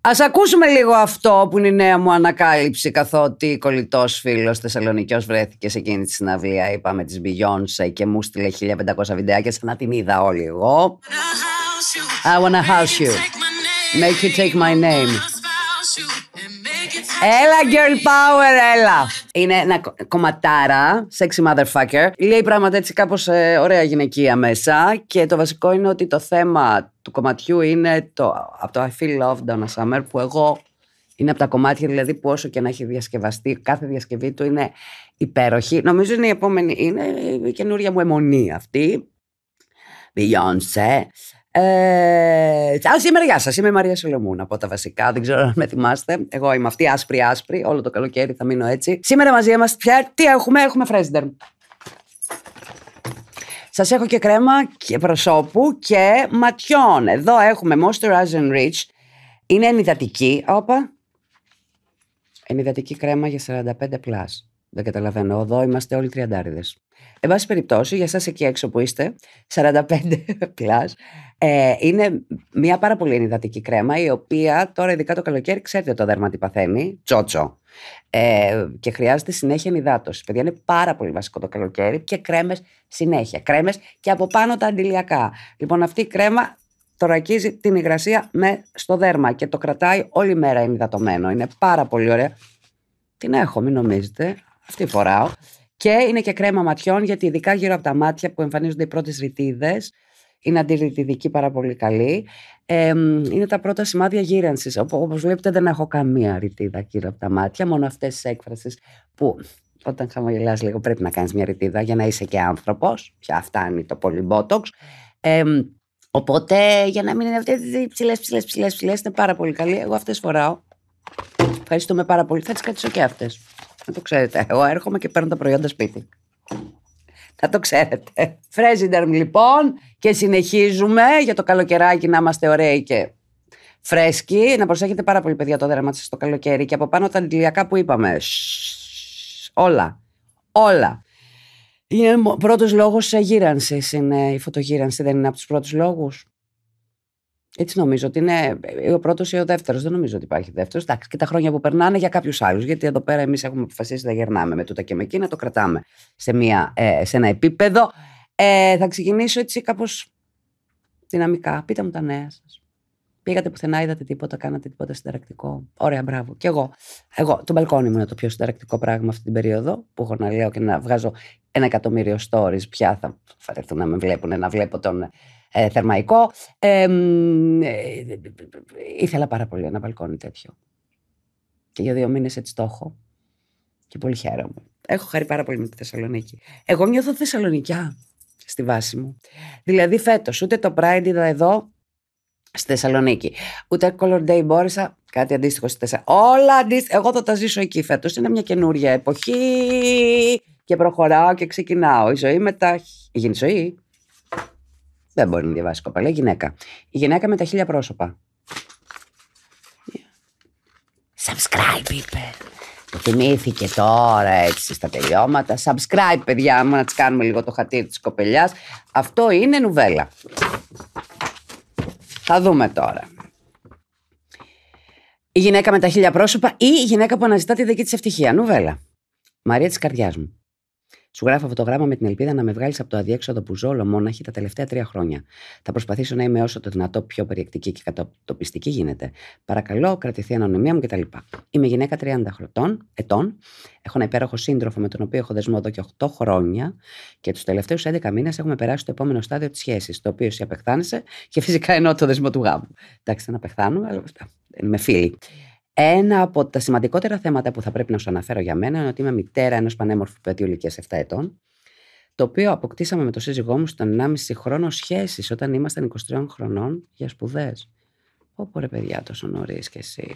Ας ακούσουμε λίγο αυτό που είναι η νέα μου ανακάλυψη καθότι κολλητός φίλος Θεσσαλονικιός βρέθηκε σε εκείνη τη συναυλία είπαμε της Beyoncé και μου στείλε 1500 βιντεάκια σαν να την είδα όλη εγώ Make you take my name Έλα, girl power, έλα. Είναι ένα κομματάρα, sexy motherfucker. Λέει πράγματα έτσι κάπως ε, ωραία γυναικεία μέσα. Και το βασικό είναι ότι το θέμα του κομματιού είναι το, από το I feel love Donna summer που εγώ είναι από τα κομμάτια δηλαδή που όσο και να έχει διασκευαστεί, κάθε διασκευή του είναι υπέροχη. Νομίζω είναι η επόμενη, είναι η καινούρια μου αιμονή αυτή. Beyoncé. Ε, α, σήμερα γεια σας. Είμαι η Μαρία να από τα βασικά. Δεν ξέρω αν με θυμάστε. Εγώ είμαι αυτή άσπρη-άσπρη. Όλο το καλοκαίρι θα μείνω έτσι. Σήμερα μαζί μα πια τι έχουμε, έχουμε φρέσντερ. Σας έχω και κρέμα και προσώπου και ματιών. Εδώ έχουμε Moisturize rich. Είναι ενυδατική. Όπα. Ενυδατική κρέμα για 45+. Plus. Δεν καταλαβαίνω. Εδώ είμαστε όλοι τριαντάριδες. Εν πάση περιπτώσει, για εσάς εκεί έξω που είστε, 45 πλάς, ε, είναι μια πάρα πολύ ενυδατική κρέμα, η οποία τώρα, ειδικά το καλοκαίρι, ξέρετε το δέρμα τι παθαίνει, τσότσο. Ε, και χρειάζεται συνέχεια ενυδάτωση. Παιδιά, είναι πάρα πολύ βασικό το καλοκαίρι και κρέμες συνέχεια. Κρέμες και από πάνω τα αντιλιακά. Λοιπόν, αυτή η κρέμα τωρακίζει την υγρασία με στο δέρμα και το κρατάει όλη μέρα ενυδατωμένο. Είναι πάρα πολύ ωραία. Την έχω, μην νομίζετε. Αυτή φοράω. Και είναι και κρέμα ματιών, γιατί ειδικά γύρω από τα μάτια που εμφανίζονται οι πρώτες ρητίδες, είναι αντιρρητιδική πάρα πολύ καλή. είναι τα πρώτα σημάδια γύρανσης. Όπως βλέπετε, δεν έχω καμία ρητίδα γύρω από τα μάτια, μόνο αυτές τις έκφρασει που όταν χαμογελάς λίγο πρέπει να κάνεις μια ρητίδα για να είσαι και άνθρωπος, πια φτάνει το πολυμπότοξ. οπότε για να μην είναι αυτές οι ψηλές, ψηλές, ψηλές, ψηλές είναι πάρα πολύ καλή. Εγώ αυτές φοράω. Ευχαριστούμε πάρα πολύ. Θα τις κρατήσω και αυτές. Να το ξέρετε. Εγώ έρχομαι και παίρνω τα προϊόντα σπίτι. Να το ξέρετε. Φρέζιντερμ λοιπόν και συνεχίζουμε για το καλοκαιράκι να είμαστε ωραίοι και φρέσκοι. Να προσέχετε πάρα πολύ παιδιά το δέρμα σας το καλοκαίρι και από πάνω τα αντιλιακά που είπαμε. Όλα. Όλα. Είναι πρώτος λόγος γύρανσης είναι η φωτογύρανση, δεν είναι από τους πρώτους λόγους. Έτσι νομίζω ότι είναι ε, ο πρώτος ή ο δεύτερος. Δεν νομίζω ότι υπάρχει δεύτερος. Εντάξει, και τα χρόνια που περνάνε για κάποιους άλλους. Γιατί εδώ πέρα εμείς έχουμε αποφασίσει να γερνάμε με τούτα και με εκείνα, το κρατάμε σε, μια, ε, σε ένα επίπεδο. Ε, θα ξεκινήσω έτσι κάπως δυναμικά. Πείτε μου τα νέα σας. Πήγατε πουθενά, είδατε τίποτα, κάνατε τίποτα συνταρακτικό. Ωραία, μπράβο. και εγώ. Εγώ, το μπαλκόνι μου είναι το πιο συνταρακτικό πράγμα αυτή την περίοδο. Που έχω να λέω και να βγάζω ένα εκατομμύριο stories. Πια θα φαρεθούν να με βλέπουν, να βλέπω τον ε, θερμαϊκό. Ε, ήθελα πάρα πολύ ένα μπαλκόνι τέτοιο. Και για δύο μήνες έτσι το έχω. Και πολύ χαίρομαι. Έχω χάρη πάρα πολύ με τη Θεσσαλονίκη. Εγώ νιώθω Θεσσαλονικιά στη βάση μου. Δηλαδή φέτος ούτε το Pride είδα εδώ στη Θεσσαλονίκη, ούτε Color Day μπόρεσα. Κάτι αντίστοιχο στη Θεσσαλονίκη. Όλα αντίστοιχα. Εγώ θα τα ζήσω εκεί φέτος. Είναι μια καινούρια εποχή και προχωράω και ξεκινάω. Η ζωή μετά. γίνει ζωή. Δεν μπορεί να διαβάσει κοπέλα, γυναίκα. Η γυναίκα με τα χίλια πρόσωπα. Subscribe, είπε. Το θυμήθηκε τώρα έτσι στα τελειώματα. Subscribe, παιδιά μου, να της κάνουμε λίγο το χατήρι της κοπελιάς. Αυτό είναι νουβέλα. Θα δούμε τώρα. Η γυναίκα με τα χίλια πρόσωπα ή η γυναίκα που αναζητά τη δική της ευτυχία. Νουβέλα. Μαρία της καρδιάς μου. Σου γράφω αυτό το γράμμα με την ελπίδα να με βγάλεις από το αδιέξοδο που ζω μόναχη τα τελευταία τρία χρόνια. Θα προσπαθήσω να είμαι όσο το δυνατό πιο περιεκτική και κατατοπιστική γίνεται. Παρακαλώ, κρατηθεί η ανωνυμία μου κτλ. Είμαι γυναίκα 30 χρονών, ετών. Έχω ένα υπέροχο σύντροφο με τον οποίο έχω δεσμό εδώ και 8 χρόνια και τους τελευταίους 11 μήνες έχουμε περάσει το επόμενο στάδιο της σχέσης, το οποίο εσύ και φυσικά εννοώ το δεσμό του γάμου. Εντάξει, να απεχθάνουμε, αλλά αυτά. Είμαι ένα από τα σημαντικότερα θέματα που θα πρέπει να σου αναφέρω για μένα είναι ότι είμαι μητέρα ενός πανέμορφου παιδιού ηλικίας 7 ετών, το οποίο αποκτήσαμε με τον σύζυγό μου στον 1,5 χρόνο σχέσει όταν ήμασταν 23 χρονών για σπουδές. Όπω ρε παιδιά, τόσο νωρίς κι εσείς.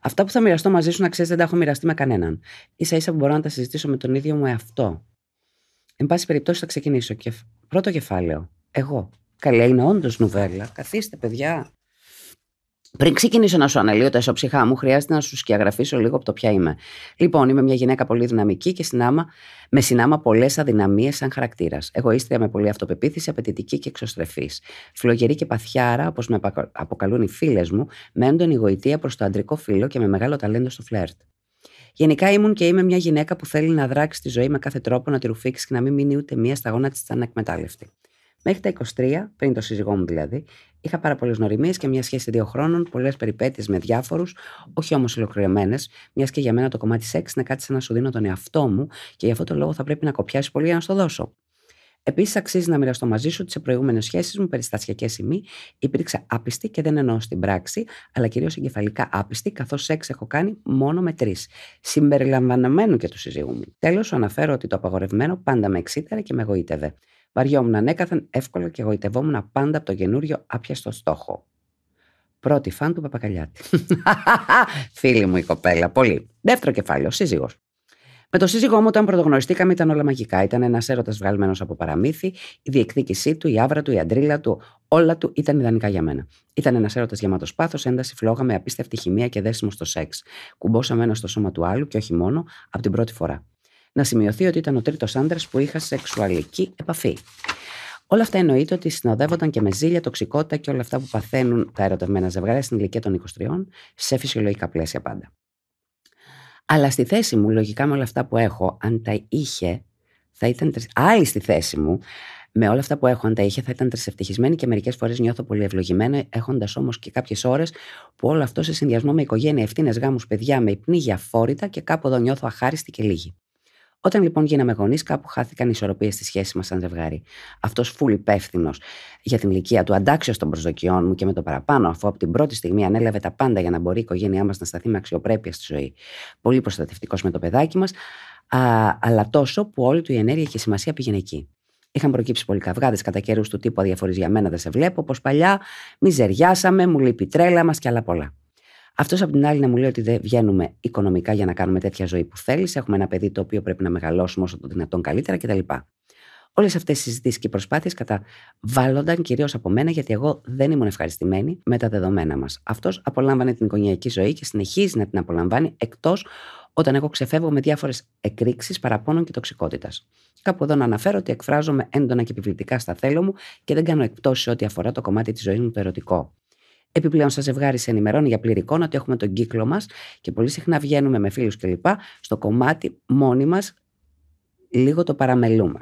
Αυτά που θα μοιραστώ μαζί σου, να ξέρεις, δεν τα έχω μοιραστεί με κανέναν. σα ίσα που μπορώ να τα συζητήσω με τον ίδιο μου εαυτό. Εν πάση περιπτώσει, θα ξεκινήσω. Και... Πρώτο κεφάλαιο. Εγώ. Καλέ, είναι όντως νουβέλα. Καθίστε, παιδιά. Πριν ξεκινήσω να σου αναλύω τα ψυχά μου, χρειάζεται να σου σκιαγραφίσω λίγο από το ποια είμαι. Λοιπόν, είμαι μια γυναίκα πολύ δυναμική και συνάμα, με συνάμα πολλές αδυναμίες σαν χαρακτήρας. Εγωίστρια με πολλή αυτοπεποίθηση, απαιτητική και εξωστρεφής. Φλογερή και παθιάρα, όπως με αποκαλούν οι φίλες μου, με έντονη γοητεία προς το αντρικό φίλο και με μεγάλο ταλέντο στο φλερτ. Γενικά ήμουν και είμαι μια γυναίκα που θέλει να δράξει τη ζωή με κάθε τρόπο, να τη ρουφήξει και να μην μείνει ούτε μία σταγόνα της σαν Μέχρι τα 23, πριν το σύζυγό μου δηλαδή, είχα πάρα πολλές γνωριμίες και μια σχέση δύο χρόνων, πολλές περιπέτειες με διάφορους, όχι όμως ολοκληρωμένες, μιας και για μένα το κομμάτι σεξ είναι κάτι σαν να σου δίνω τον εαυτό μου και γι' αυτό το λόγο θα πρέπει να κοπιάσει πολύ για να το δώσω. Επίσης, αξίζει να μοιραστώ μαζί σου ότι σε προηγούμενες σχέσεις μου, περιστασιακέ ή μη, υπήρξα άπιστη και δεν εννοώ στην πράξη, αλλά κυρίως εγκεφαλικά άπιστη, καθώς σεξ έχω κάνει μόνο με τρεις. Συμπεριλαμβανομένου και του συζύγου μου. Τέλος, αναφέρω ότι το απαγορευμένο πάντα με εξήταρε και με εγωίτευε. Βαριόμουν ανέκαθεν ναι, εύκολα και εγωιτευόμουν πάντα από το καινούριο άπιαστο στόχο. Πρώτη φαν του Παπακαλιάτη. Φίλη μου η κοπέλα, πολύ. Δεύτερο κεφάλαιο, σύζυγος. Με το σύζυγό μου, όταν πρωτογνωριστήκαμε, ήταν όλα μαγικά. Ήταν ένας έρωτας βγαλμένο από παραμύθι. Η διεκδίκησή του, η άβρα του, η αντρίλα του, όλα του ήταν ιδανικά για μένα. Ήταν ένας έρωτας γεμάτος πάθος, ένταση, φλόγα με απίστευτη χημεία και δέσιμο στο σεξ. Κουμπόσαμε ένα στο σώμα του άλλου και όχι μόνο από την πρώτη φορά. Να σημειωθεί ότι ήταν ο τρίτος άντρας που είχα σεξουαλική επαφή. Όλα αυτά εννοείται ότι συνοδεύονταν και με ζήλια, τοξικότητα και όλα αυτά που παθαίνουν τα ερωτευμένα ζευγάρια στην ηλικία των 23, σε φυσιολογικά πλαίσια πάντα. Αλλά στη θέση μου, λογικά με όλα αυτά που έχω, αν τα είχε, θα ήταν. Άλλη στη θέση μου, με όλα αυτά που έχω, αν τα είχε, θα ήταν τρισευτυχισμένη και μερικές φορές νιώθω πολύ ευλογημένη, έχοντας όμως και κάποιες ώρες που όλο αυτό σε συνδυασμό με οικογένεια, ευθύνες, γάμους, παιδιά, με υπνίγια, αφόρητα και κάπου εδώ νιώθω αχάριστη και λίγη. Όταν λοιπόν γίναμε γονείς, κάπου χάθηκαν οι ισορροπίες στη σχέση μας σαν ζευγάρι. Αυτός φουλ υπεύθυνος για την ηλικία του, αντάξιος των προσδοκιών μου και με το παραπάνω, αφού από την πρώτη στιγμή ανέλαβε τα πάντα για να μπορεί η οικογένειά μας να σταθεί με αξιοπρέπεια στη ζωή. Πολύ προστατευτικός με το παιδάκι μας, αλλά τόσο που όλη του η ενέργεια και η σημασία πήγαινε εκεί. Είχαν προκύψει πολλοί καυγάδες κατά καιρούς του τύπου αδιαφορείς για μένα, δεν σε βλέπω, Πω παλιά, μιζεριάσαμε, μου λείπει τρέλα μας και άλλα πολλά. Αυτός από την άλλη να μου λέει ότι δεν βγαίνουμε οικονομικά για να κάνουμε τέτοια ζωή που θέλεις. Έχουμε ένα παιδί το οποίο πρέπει να μεγαλώσουμε όσο το δυνατόν καλύτερα κτλ. Όλες αυτές οι συζητήσεις και οι προσπάθειες καταβάλλονταν κυρίως από μένα, γιατί εγώ δεν ήμουν ευχαριστημένη με τα δεδομένα μας. Αυτός απολάμβανε την οικογενειακή ζωή και συνεχίζει να την απολαμβάνει, εκτός όταν εγώ ξεφεύγω με διάφορες εκρήξεις παραπώνων και τοξικότητας. Κάπου εδώ να αναφέρω ότι εκφράζομαι έντονα και επιβλητικά στα θέλω μου και δεν κάνω εκπτώσεις ό,τι αφορά το κομμάτι της ζωής μου το ερωτικό. Επιπλέον, σας ζευγάρι σε ενημερώνει για πληρικό να ότι έχουμε τον κύκλο μας και πολύ συχνά βγαίνουμε με φίλους κλπ. Στο κομμάτι μόνοι μας λίγο το παραμελούμε.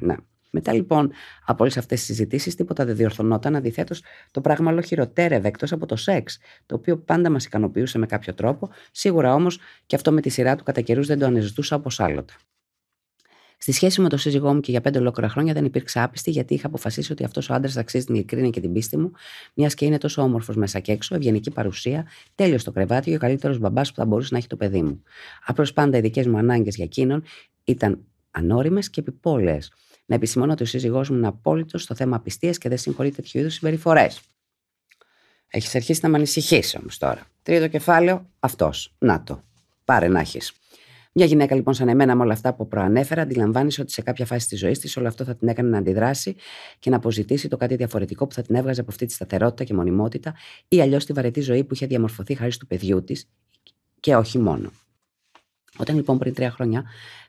Μετά λοιπόν από όλες αυτές τις συζητήσεις, τίποτα δεν διορθωνόταν. Αντιθέτως, το πράγμα όλο χειροτέρευε εκτός από το σεξ, το οποίο πάντα μας ικανοποιούσε με κάποιο τρόπο. Σίγουρα όμως και αυτό με τη σειρά του κατά καιρούς δεν το ανεζητούσα όπως άλλοτε. Στη σχέση με τον σύζυγό μου και για πέντε ολόκληρα χρόνια δεν υπήρξα άπιστη γιατί είχα αποφασίσει ότι αυτός ο άντρας αξίζει την ειλικρίνεια και την πίστη μου, μιας και είναι τόσο όμορφος μέσα και έξω, ευγενική παρουσία, τέλειος στο κρεβάτι και ο καλύτερος μπαμπάς που θα μπορούσε να έχει το παιδί μου. Απλώς πάντα οι δικές μου ανάγκες για εκείνον ήταν ανώριμες και επιπόλαιες. Να επισημώνω ότι ο σύζυγός μου είναι απόλυτος στο θέμα απιστίας και δεν συγχωρεί τέτοιου είδους συμπεριφορές. Έχεις αρχίσει να με ανησυχείς όμως τώρα. Τρίτο κεφάλαιο, αυτός. Να το. Πάρε να έχεις. Μια γυναίκα λοιπόν σαν εμένα με όλα αυτά που προανέφερα, αντιλαμβάνει ότι σε κάποια φάση της ζωής της όλο αυτό θα την έκανε να αντιδράσει και να αποζητήσει το κάτι διαφορετικό που θα την έβγαζε από αυτή τη σταθερότητα και μονιμότητα ή αλλιώς τη βαρετή ζωή που είχε διαμορφωθεί χάρη του παιδιού της και όχι μόνο. Όταν λοιπόν πριν τρία χρόνια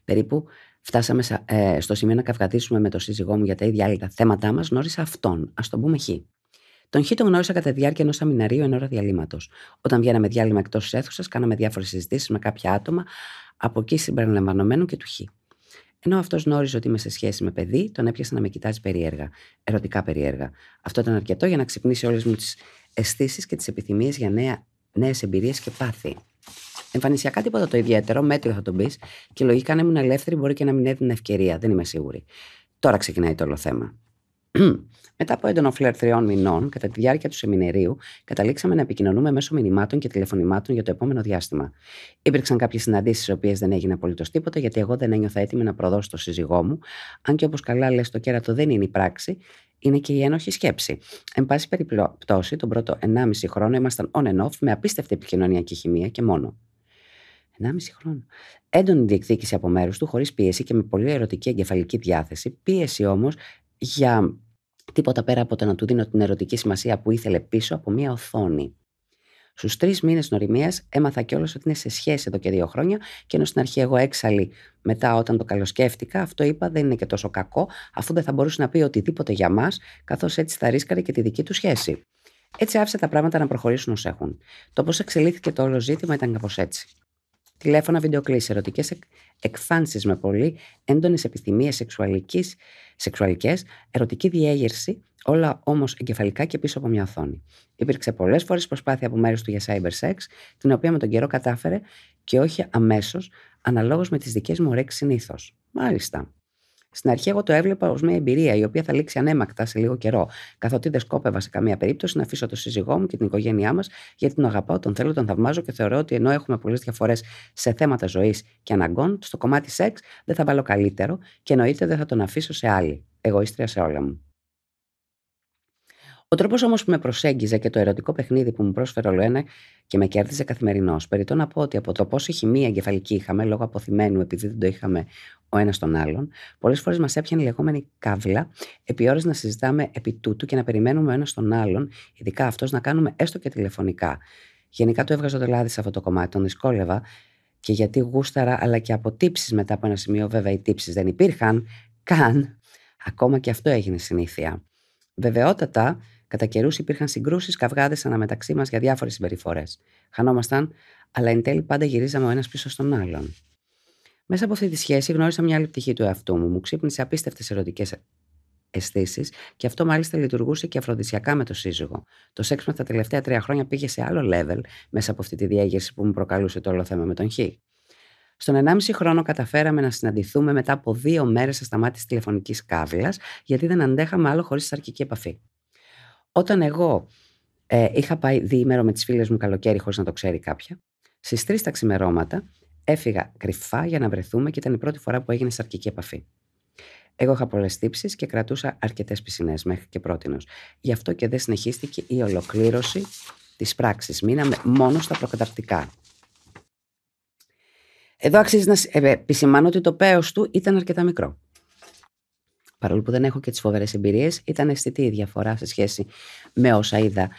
περίπου φτάσαμε ε, στο σημείο να καυγατήσουμε με τον σύζυγό μου για τα ίδια άλλα θέματα μας, γνώρισα αυτόν, ας τον πούμε χ. Τον Χ τον γνώρισα κατά τη διάρκεια ενός σεμιναρίου εν ώρα διαλύματος. Όταν βγαίναμε διάλειμμα εκτός αίθουσας, κάναμε διάφορες συζητήσεις με κάποια άτομα, από εκεί συμπεριλαμβανομένου και του χ. Ενώ αυτός γνώριζε ότι είμαι σε σχέση με παιδί, τον έπιασε να με κοιτάζει περίεργα, ερωτικά περίεργα. Αυτό ήταν αρκετό για να ξυπνήσει όλες μου τις αισθήσεις και τις επιθυμίες για νέες εμπειρίες και πάθη. Εμφανισιακά τίποτα το ιδιαίτερο, μέτριο θα τον πεις, και λογικά να ήμουν ελεύθερη μπορεί και να μην έδινε ευκαιρία, δεν είμαι σίγουρη. Τώρα ξεκινάει το όλο θέμα. Μετά από έντονο φλερ τριών μηνών, κατά τη διάρκεια του σεμινερίου, καταλήξαμε να επικοινωνούμε μέσω μηνυμάτων και τηλεφωνημάτων για το επόμενο διάστημα. Υπήρξαν κάποιες συναντήσεις, οι οποίες δεν έγινε απολύτως τίποτα, γιατί εγώ δεν ένιωθα έτοιμη να προδώσω το σύζυγό μου, αν και όπως καλά λες, το κέρατο δεν είναι η πράξη, είναι και η ένοχη σκέψη. Εν πάση περιπτώσει, τον πρώτο 1,5 χρόνο ήμασταν on and off με απίστευτη επικοινωνιακή χημεία και μόνο. 1,5 χρόνο. Έντονη διεκδίκηση από μέρους του, χωρίς πίεση και με πολύ ερωτική εγκεφαλική διάθεση. Πίεση όμως για τίποτα πέρα από το να του δίνω την ερωτική σημασία που ήθελε πίσω από μία οθόνη. Στους τρεις μήνες νοημίας έμαθα κιόλας ότι είναι σε σχέση εδώ και δύο χρόνια και ενώ στην αρχή εγώ έξαλλη, μετά όταν το καλοσκέφτηκα, αυτό είπα δεν είναι και τόσο κακό, αφού δεν θα μπορούσε να πει οτιδήποτε για μας, καθώς έτσι θα ρίσκαρε και τη δική του σχέση. Έτσι άφησε τα πράγματα να προχωρήσουν ως έχουν. Το πώς εξελίχθηκε το όλο ζήτημα ήταν κάπως έτσι τηλέφωνα, βιντεοκλήση, ερωτικές εκφάνσεις με πολύ, έντονες επιθυμίες σεξουαλικές, ερωτική διέγερση, όλα όμως εγκεφαλικά και πίσω από μια οθόνη. Υπήρξε πολλές φορές προσπάθεια από μέρους του για cyber sex, την οποία με τον καιρό κατάφερε και όχι αμέσως, αναλόγως με τις δικές μου ρέξει συνήθως. Μάλιστα. Στην αρχή, εγώ το έβλεπα ως μια εμπειρία η οποία θα λήξει ανέμακτα σε λίγο καιρό. Καθότι δεν σκόπευα σε καμία περίπτωση να αφήσω τον σύζυγό μου και την οικογένειά μας, γιατί τον αγαπάω, τον θέλω, τον θαυμάζω και θεωρώ ότι ενώ έχουμε πολλές διαφορές σε θέματα ζωής και αναγκών, στο κομμάτι σεξ δεν θα βάλω καλύτερο και εννοείται δεν θα τον αφήσω σε άλλη. Εγωίστρια σε όλα μου. Ο τρόπος όμως που με προσέγγιζε και το ερωτικό παιχνίδι που μου πρόσφερε όλο και με κέρδιζε καθημερινώ. Περιτώ να πω ότι από το πόση χημία εγκεφαλική είχαμε λόγω αποθυμένου, επειδή δεν το είχαμε ο ένας τον άλλον, πολλές φορές μας έπιανε η λεγόμενη καύλα, επί ώρες να συζητάμε επί τούτου και να περιμένουμε ο ένας τον άλλον, ειδικά αυτός να κάνουμε έστω και τηλεφωνικά. Γενικά του έβγαζε το λάδι σε αυτό το κομμάτι, τον δυσκόλευα και γιατί γούσταρα, αλλά και από μετά από ένα σημείο, βέβαια οι τύψεις δεν υπήρχαν καν. Ακόμα και αυτό έγινε συνήθεια. Βεβαιότατα, Κατά καιρούς υπήρχαν συγκρούσεις, καυγάδες αναμεταξύ μας για διάφορες συμπεριφορές. Χανόμασταν, αλλά εν τέλει πάντα γυρίζαμε ο ένας πίσω στον άλλον. Μέσα από αυτή τη σχέση γνώρισα μια άλλη πτυχή του εαυτού μου. Μου ξύπνησε απίστευτες ερωτικές αισθήσεις και αυτό μάλιστα λειτουργούσε και αφροδισιακά με το σύζυγο. Το σεξ με τα τελευταία τρία χρόνια πήγε σε άλλο level μέσα από αυτή τη διέγερση που μου προκαλούσε το όλο θέμα με τον Χ. Στον 1,5 χρόνο καταφέραμε να συναντηθούμε μετά από δύο μέρες σταμάτη τηλεφωνική κάβλα, γιατί δεν αντέχαμε άλλο χωρίς σαρκική επαφή. Όταν εγώ ε, είχα πάει διήμερο με τις φίλες μου καλοκαίρι, χωρίς να το ξέρει κάποια, στις τρεις τα ξημερώματα έφυγα κρυφά για να βρεθούμε και ήταν η πρώτη φορά που έγινε σαρκική επαφή. Εγώ είχα πολλές τύψεις και κρατούσα αρκετές πισινές μέχρι και πρότινος. Γι' αυτό και δεν συνεχίστηκε η ολοκλήρωση της πράξης. Μείναμε μόνο στα προκαταρτικά. Εδώ αξίζει να ε, ε, επισημάνω ότι το πέος του ήταν αρκετά μικρό παρόλο που δεν έχω και τις φοβερές εμπειρίες, ήταν αισθητή η διαφορά σε σχέση με όσα είδα.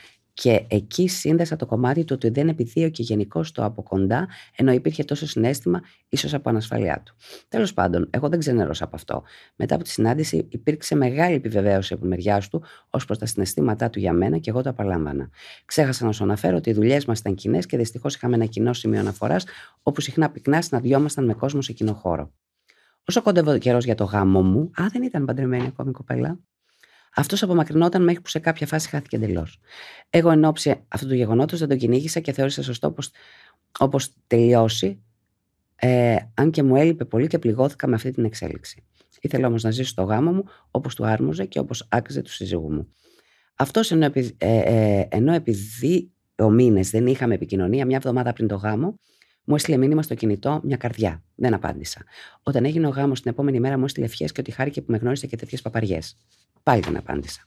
Και εκεί σύνδεσα το κομμάτι του ότι δεν και γενικώ το από κοντά, ενώ υπήρχε τόσο συνέστημα, ίσως από ανασφαλειά του. Τέλος πάντων, εγώ δεν ξενέρωσα από αυτό. Μετά από τη συνάντηση, υπήρξε μεγάλη επιβεβαίωση από μεριά του ως προς τα συναισθήματά του για μένα και εγώ το απαλάμβανα. Ξέχασα να σου αναφέρω ότι οι δουλειές μας ήταν κοινές και δυστυχώς είχαμε ένα κοινό σημείο αναφοράς, όπου συχνά πυκνά συναντιόμασταν με κόσμο σε κοινό χώρο. Όσο κοντεύω ο καιρός για το γάμο μου, α, δεν ήταν παντρεμένη ακόμη κοπέλα. Αυτός απομακρυνόταν μέχρι που σε κάποια φάση χάθηκε εντελώς. Εγώ εν ώψη αυτού του γεγονότος δεν τον κυνήγησα και θεώρησα σωστό όπως τελειώσει, ε, αν και μου έλειπε πολύ και πληγώθηκα με αυτή την εξέλιξη. Ήθελα όμως να ζήσω το γάμο μου όπως του άρμοζε και όπως άκουζε του σύζυγου μου. Αυτός ενώ, επει, ε, ε, ενώ επειδή ο μήνες δεν είχαμε επικοινωνία, μια εβδομάδα πριν το γάμο, μου έστειλε μήνυμα στο κινητό μια καρδιά. Δεν απάντησα. Όταν έγινε ο γάμος την επόμενη μέρα μου έστειλε ευχές και ότι χάρηκε που με γνώρισε και τέτοιες παπαριές. Πάλι δεν απάντησα.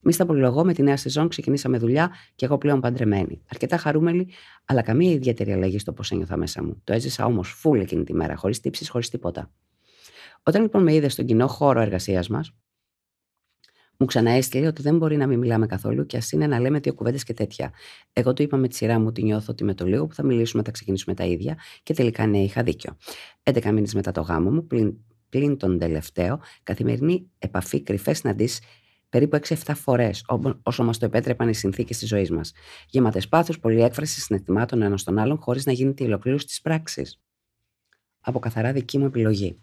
Μη στα πολυλογώ, με τη νέα σεζόν ξεκινήσαμε δουλειά και εγώ πλέον παντρεμένη. Αρκετά χαρούμενη, αλλά καμία ιδιαίτερη αλλαγή στο πώς ένιωθα μέσα μου. Το έζησα όμως φούλε εκείνη τη μέρα, χωρίς τύψεις, χωρίς τίποτα. Όταν λοιπόν με είδε στον κοινό χώρο εργασίας μας, μου ξαναέστειλε ότι δεν μπορεί να μην μιλάμε καθόλου και ας είναι να λέμε δύο κουβέντες και τέτοια. Εγώ του είπα με τη σειρά μου ότι νιώθω ότι με το λίγο που θα μιλήσουμε θα ξεκινήσουμε τα ίδια και τελικά ναι, είχα δίκιο. 11 μήνες μετά το γάμο μου, πλην, τον τελευταίο, καθημερινή επαφή, κρυφές συναντήσει περίπου 6-7 φορέ, όσο μας το επέτρεπαν οι συνθήκες της ζωής μας. Γεμάτες πάθος, πολλή έκφραση συναισθημάτων ένα στον άλλον, χωρίς να γίνεται η ολοκλήρωση της πράξης. Από καθαρά δική μου επιλογή.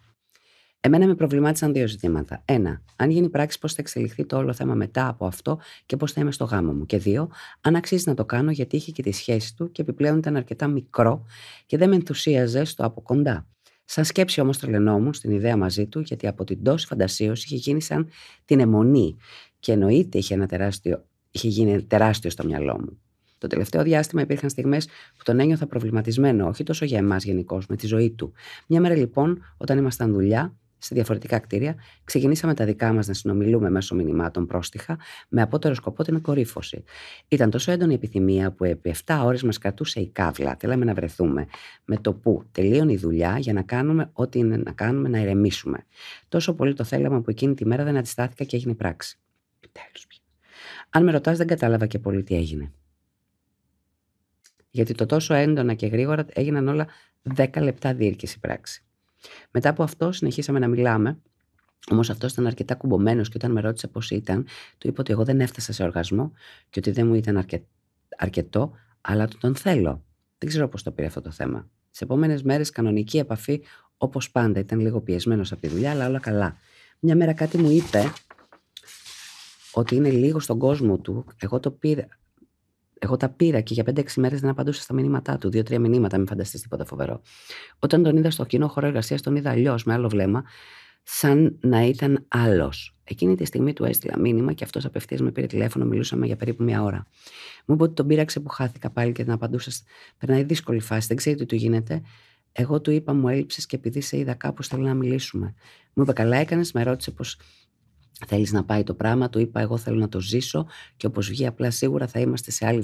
Εμένα με προβλημάτισαν δύο ζητήματα. Ένα, αν γίνει πράξη, πώς θα εξελιχθεί το όλο θέμα μετά από αυτό και πώς θα είμαι στο γάμο μου. Και δύο, αν αξίζει να το κάνω γιατί είχε και τη σχέση του και επιπλέον ήταν αρκετά μικρό και δεν με ενθουσίαζε στο από κοντά. Σαν σκέψη όμως τρελαινόμουν στην ιδέα μαζί του, γιατί από την τόση φαντασίωση είχε γίνει σαν την αιμονή. Και εννοείται είχε, ένα τεράστιο, είχε γίνει τεράστιο στο μυαλό μου. Το τελευταίο διάστημα υπήρχαν στιγμές που τον ένιωθα προβληματισμένο, όχι τόσο για εμάς γενικώς, με τη ζωή του. Μια μέρα λοιπόν, όταν ήμασταν δουλειά, σε διαφορετικά κτίρια, ξεκινήσαμε τα δικά μας να συνομιλούμε μέσω μηνυμάτων πρόστιχα, με απότερο σκοπό την κορύφωση. Ήταν τόσο έντονη η επιθυμία που επί 7 ώρες μας κρατούσε η κάβλα. Θέλαμε να βρεθούμε με το που τελείωνε η δουλειά για να κάνουμε ό,τι είναι να κάνουμε, να ηρεμήσουμε. Τόσο πολύ το θέλαμε που εκείνη τη μέρα δεν αντιστάθηκα και έγινε πράξη. Επιτέλους Αν με ρωτάς, δεν κατάλαβα και πολύ τι έγινε. Γιατί το τόσο έντονα και γρήγορα έγιναν όλα 10 λεπτά διήρκηση πράξη. Μετά από αυτό συνεχίσαμε να μιλάμε. Όμως αυτός ήταν αρκετά κουμπωμένος και όταν με ρώτησε πώς ήταν, του είπα ότι εγώ δεν έφτασα σε οργασμό και ότι δεν μου ήταν αρκε... αρκετό, αλλά το τον θέλω. Δεν ξέρω πώς το πήρε αυτό το θέμα. Τις επόμενες μέρες κανονική επαφή όπως πάντα. Ήταν λίγο πιεσμένος από τη δουλειά, αλλά όλα καλά. Μια μέρα κάτι μου είπε ότι είναι λίγο στον κόσμο του. Εγώ το πήρα, εγώ τα πήρα και για 5-6 μέρες δεν απαντούσα στα μηνύματά του. Δύο-τρία μηνύματα, μην φανταστείς τίποτα φοβερό. Όταν τον είδα στο κοινό χώρο εργασίας, τον είδα αλλιώς, με άλλο βλέμμα, σαν να ήταν άλλος. Εκείνη τη στιγμή του έστειλα μήνυμα και αυτός απευθείας με πήρε τηλέφωνο, μιλούσαμε για περίπου μία ώρα. Μου είπε ότι τον πήραξε που χάθηκα πάλι και δεν απαντούσα. Περνάει δύσκολη φάση, δεν ξέρει τι του γίνεται. Εγώ του είπα, μου έλειψες και επειδή σε είδα κάπω θέλω να μιλήσουμε. Μου είπε, καλά έκανες, με ρώτησε πως Θέλεις να πάει το πράγμα, του είπα εγώ θέλω να το ζήσω και όπως βγει απλά σίγουρα θα είμαστε σε άλλη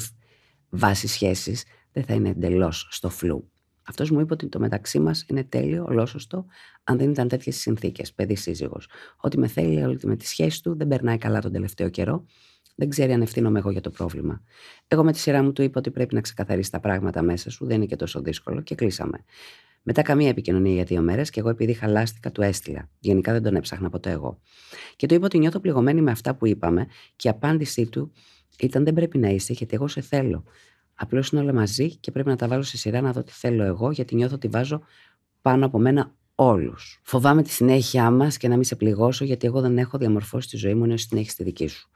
βάση σχέσης, δεν θα είναι εντελώς στο φλου. Αυτός μου είπε ότι το μεταξύ μας είναι τέλειο, ολόσωστο, αν δεν ήταν τέτοιες συνθήκες, παιδί σύζυγος. Ότι με θέλει, ότι με τη σχέση του δεν περνάει καλά τον τελευταίο καιρό, δεν ξέρει αν ευθύνομαι εγώ για το πρόβλημα. Εγώ με τη σειρά μου του είπα ότι πρέπει να ξεκαθαρίσει τα πράγματα μέσα σου, δεν είναι και τόσο δύσκολο και κλείσαμε. Μετά καμία επικοινωνία για δύο μέρες και εγώ επειδή χαλάστηκα, του έστειλα. Γενικά δεν τον έψαχνα ποτέ εγώ. Και του είπα ότι νιώθω πληγωμένη με αυτά που είπαμε και η απάντησή του ήταν δεν πρέπει να είσαι γιατί εγώ σε θέλω. Απλώς είναι όλα μαζί και πρέπει να τα βάλω σε σειρά να δω τι θέλω εγώ γιατί νιώθω ότι βάζω πάνω από μένα όλους. Φοβάμαι τη συνέχεια μας και να μην σε πληγώσω γιατί εγώ δεν έχω διαμορφώσει τη ζωή μου ενώ εσύ την τη δική σου.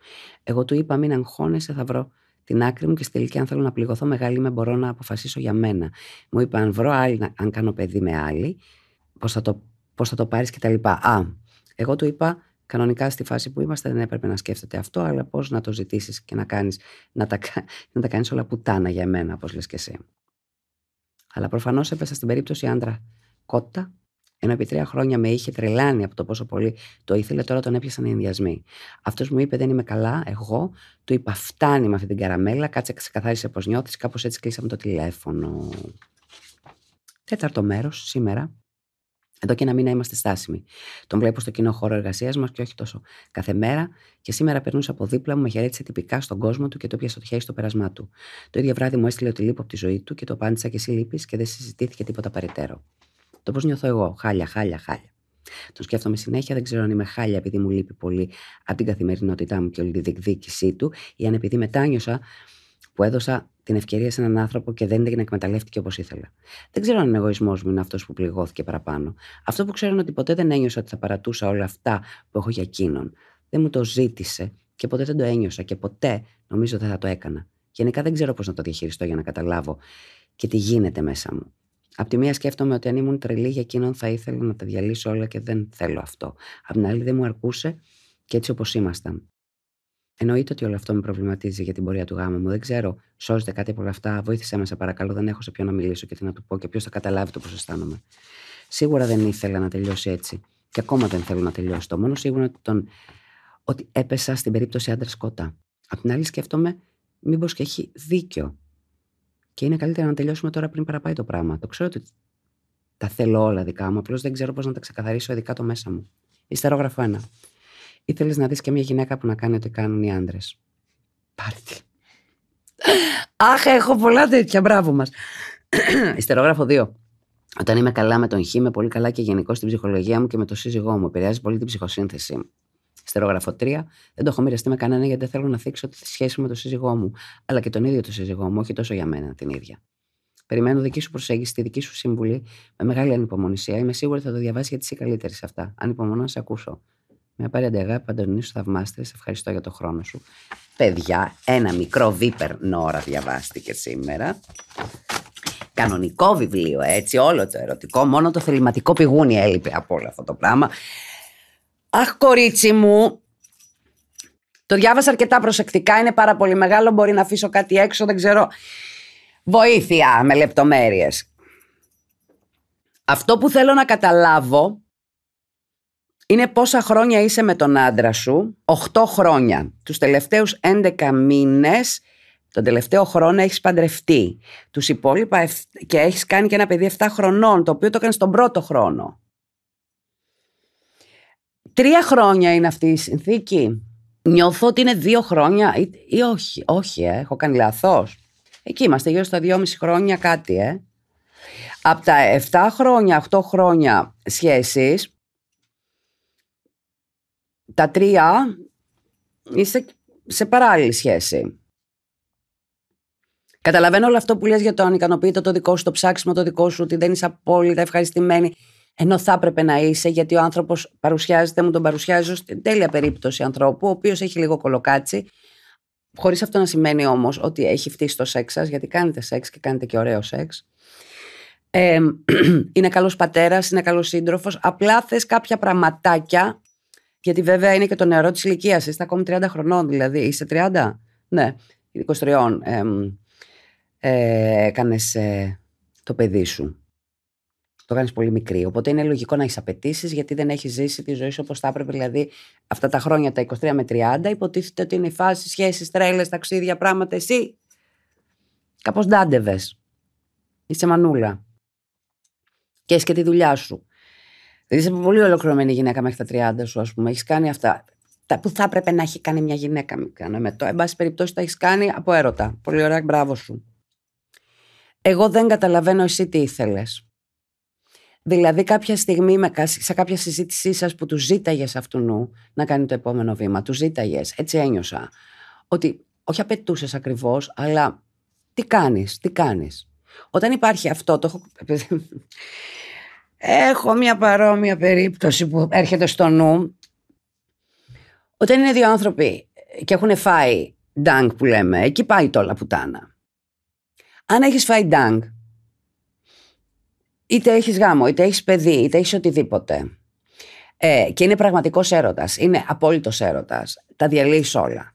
Εγώ του είπα μην αγχώνεσαι, θα βρω την άκρη μου και στη τελική, αν θέλω να πληγωθώ, μεγάλη με μπορώ να αποφασίσω για μένα. Μου είπε, αν βρω άλλη, αν κάνω παιδί με άλλη, πώς θα το, πώς θα το πάρεις λοιπά. Α, εγώ του είπα, Κανονικά στη φάση που είμαστε δεν «Ναι, έπρεπε να σκέφτεται αυτό, αλλά πώς να το ζητήσεις και να, κάνεις, να τα, να τα κάνεις όλα πουτάνα για μένα, όπως λες και εσύ. Αλλά προφανώς έπεσα στην περίπτωση άντρα κότα ένα-επί τρία χρόνια με είχε τρελάνει από το πόσο πολύ το ήθελε, τώρα τον έπιασαν οι ενδιασμοί. Αυτός μου είπε: Δεν είμαι καλά. Εγώ του είπα: Φτάνει με αυτή την καραμέλα, κάτσε ξεκαθάρισε πώ νιώθεις. Κάπως έτσι κλείσαμε το τηλέφωνο. Τέταρτο μέρος, σήμερα. Εδώ και ένα μήνα είμαστε στάσιμοι. Τον βλέπω στο κοινό χώρο εργασίας μας και όχι τόσο κάθε μέρα. Και σήμερα περνούσε από δίπλα μου, με χαιρέτησε τυπικά στον κόσμο του και το πιάσε το χέρι στο πέρασμά του. Το ίδιο βράδυ μου έστειλε ότι λείπω από τη ζωή του και το απάντησα και εσύ λείπει και δεν συζητήθηκε τίποτα παρετέρω. Το πώς νιώθω εγώ. Χάλια, χάλια, χάλια. Το σκέφτομαι συνέχεια, δεν ξέρω αν είμαι χάλια επειδή μου λείπει πολύ από την καθημερινότητά μου και όλη τη διεκδίκησή του, ή αν επειδή μετάνιωσα που έδωσα την ευκαιρία σε έναν άνθρωπο και δεν την εκμεταλλεύτηκε όπως ήθελα. Δεν ξέρω αν ο εγωισμός μου είναι αυτός που πληγώθηκε παραπάνω. Αυτό που ξέρω είναι ότι ποτέ δεν ένιωσα ότι θα παρατούσα όλα αυτά που έχω για εκείνον. Δεν μου το ζήτησε και ποτέ δεν το ένιωσα και ποτέ νομίζω δεν θα το έκανα. Γενικά δεν ξέρω πώς να το διαχειριστώ για να καταλάβω και τι γίνεται μέσα μου. Απ' τη μία σκέφτομαι ότι αν ήμουν τρελή για εκείνον θα ήθελα να τα διαλύσω όλα και δεν θέλω αυτό. Απ' την άλλη δεν μου αρκούσε και έτσι όπως ήμασταν. Εννοείται ότι όλο αυτό με προβληματίζει για την πορεία του γάμου μου. Δεν ξέρω, σώζεται κάτι από όλα αυτά. Βοήθησέ με, σε παρακαλώ. Δεν έχω σε ποιον να μιλήσω και τι να του πω και ποιος θα καταλάβει το πώς αισθάνομαι. Σίγουρα δεν ήθελα να τελειώσει έτσι. Και ακόμα δεν θέλω να τελειώσει. Το μόνο σίγουρο ότι, τον... ότι έπεσα στην περίπτωση άντρα σκοτά. Απ' την άλλη σκέφτομαι, μήπως και έχει δίκιο και είναι καλύτερα να τελειώσουμε τώρα πριν παραπάει το πράγμα. Το ξέρω ότι τα θέλω όλα δικά μου, απλώς δεν ξέρω πώς να τα ξεκαθαρίσω ειδικά το μέσα μου. Ιστερόγραφο 1. Ήθελες να δεις και μια γυναίκα που να κάνει ό,τι κάνουν οι άντρες. Πάρε Αχ, έχω πολλά τέτοια. Μπράβο μας. Ιστερόγραφο 2. Όταν είμαι καλά με τον χ, είμαι πολύ καλά και γενικώ στην ψυχολογία μου και με τον σύζυγό μου. Επηρεάζει πολύ την ψυχοσύνθεσή μου στερόγραφο 3. Δεν το έχω μοιραστεί με κανένα γιατί δεν θέλω να θίξω τη σχέση με τον σύζυγό μου, αλλά και τον ίδιο τον σύζυγό μου, όχι τόσο για μένα την ίδια. Περιμένω δική σου προσέγγιση, τη δική σου σύμβουλη, με μεγάλη ανυπομονησία. Είμαι σίγουρη θα το διαβάσει γιατί είσαι καλύτερη σε αυτά. Ανυπομονώ να σε ακούσω. Με απέραντη αγάπη, Αντωνίνη, σου θαυμάστε. ευχαριστώ για τον χρόνο σου. Παιδιά, ένα μικρό βίπερ νόρα διαβάστηκε σήμερα. Κανονικό βιβλίο, έτσι, όλο το ερωτικό. Μόνο το θεληματικό πηγούνι έλειπε από όλο αυτό το πράγμα. Αχ, κορίτσι μου. Το διάβασα αρκετά προσεκτικά. Είναι πάρα πολύ μεγάλο. Μπορεί να αφήσω κάτι έξω. Δεν ξέρω. Βοήθεια με λεπτομέρειες. Αυτό που θέλω να καταλάβω είναι πόσα χρόνια είσαι με τον άντρα σου. 8 χρόνια. Τους τελευταίους 11 μήνες, τον τελευταίο χρόνο έχεις παντρευτεί. Τους υπόλοιπα και έχεις κάνει και ένα παιδί 7 χρονών, το οποίο το έκανες τον πρώτο χρόνο. Τρία χρόνια είναι αυτή η συνθήκη. Νιώθω ότι είναι δύο χρόνια ή, όχι, όχι, ε, έχω κάνει λάθος. Εκεί είμαστε, γύρω στα δυόμιση χρόνια κάτι, ε. Από τα 7 χρόνια, 8 χρόνια σχέσεις, τα τρία είσαι σε παράλληλη σχέση. Καταλαβαίνω όλο αυτό που λες για το ανικανοποιείται το δικό σου, το ψάξιμο το δικό σου, ότι δεν είσαι απόλυτα ευχαριστημένη ενώ θα έπρεπε να είσαι, γιατί ο άνθρωπος παρουσιάζεται, μου τον παρουσιάζει ω τέλεια περίπτωση ανθρώπου, ο οποίος έχει λίγο κολοκάτσι. Χωρίς αυτό να σημαίνει όμως ότι έχει φτύσει το σεξ σας, γιατί κάνετε σεξ και κάνετε και ωραίο σεξ. Ε, είναι καλός πατέρας, είναι καλός σύντροφος. Απλά θες κάποια πραγματάκια, γιατί βέβαια είναι και το νερό της ηλικίας. Είστε ακόμη 30 χρονών, δηλαδή. Είσαι 30, ναι, 23. Ε, ε, Έκανες το παιδί σου το κάνεις πολύ μικρή. Οπότε είναι λογικό να έχεις απαιτήσεις γιατί δεν έχεις ζήσει τη ζωή σου όπως θα έπρεπε. Δηλαδή, αυτά τα χρόνια, τα 23 με 30, υποτίθεται ότι είναι η φάση, σχέσεις, τρέλες, ταξίδια, πράγματα. Εσύ κάπως ντάντευε. Είσαι μανούλα. Και έχεις και τη δουλειά σου. Δηλαδή, είσαι πολύ ολοκληρωμένη γυναίκα μέχρι τα 30 σου, ας πούμε. Έχεις κάνει αυτά. Τα που θα έπρεπε να έχει κάνει μια γυναίκα. Με το, εν πάση περιπτώσει, τα έχεις κάνει από έρωτα. Πολύ ωραία, μπράβο σου. Εγώ δεν καταλαβαίνω εσύ τι ήθελες. Δηλαδή, κάποια στιγμή σε κάποια συζήτησή σας που τους ζήταγες αυτού νου να κάνει το επόμενο βήμα, τους ζήταγες. Έτσι ένιωσα. Ότι όχι απαιτούσες ακριβώς, αλλά τι κάνεις, τι κάνεις. Όταν υπάρχει αυτό, το έχω. Έχω μια παρόμοια περίπτωση που έρχεται στο νου. Όταν είναι δύο άνθρωποι και έχουν φάει ντάγκ που λέμε, εκεί πάει τώρα πουτάνα. Αν έχεις φάει ντάγκ είτε έχεις γάμο, είτε έχεις παιδί, είτε έχεις οτιδήποτε. Ε, και είναι πραγματικός έρωτας. Είναι απόλυτος έρωτας. Τα διαλύεις όλα.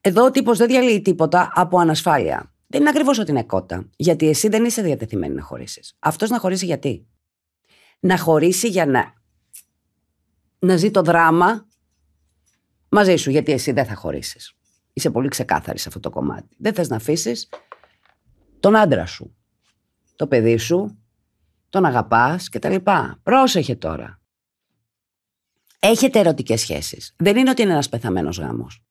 Εδώ ο τύπος δεν διαλύει τίποτα από ανασφάλεια. Δεν είναι ακριβώς ότι είναι κότα. Γιατί εσύ δεν είσαι διατεθειμένη να χωρίσεις. Αυτός να χωρίσει γιατί. Να χωρίσει για να. να ζει το δράμα μαζί σου. Γιατί εσύ δεν θα χωρίσεις. Είσαι πολύ ξεκάθαρη σε αυτό το κομμάτι. Δεν θες να αφήσεις τον άντρα σου, το παιδί σου, τον αγαπάς και τα λοιπά. Πρόσεχε τώρα. Έχετε ερωτικές σχέσεις. Δεν είναι ότι είναι ένας πεθαμένος γάμος.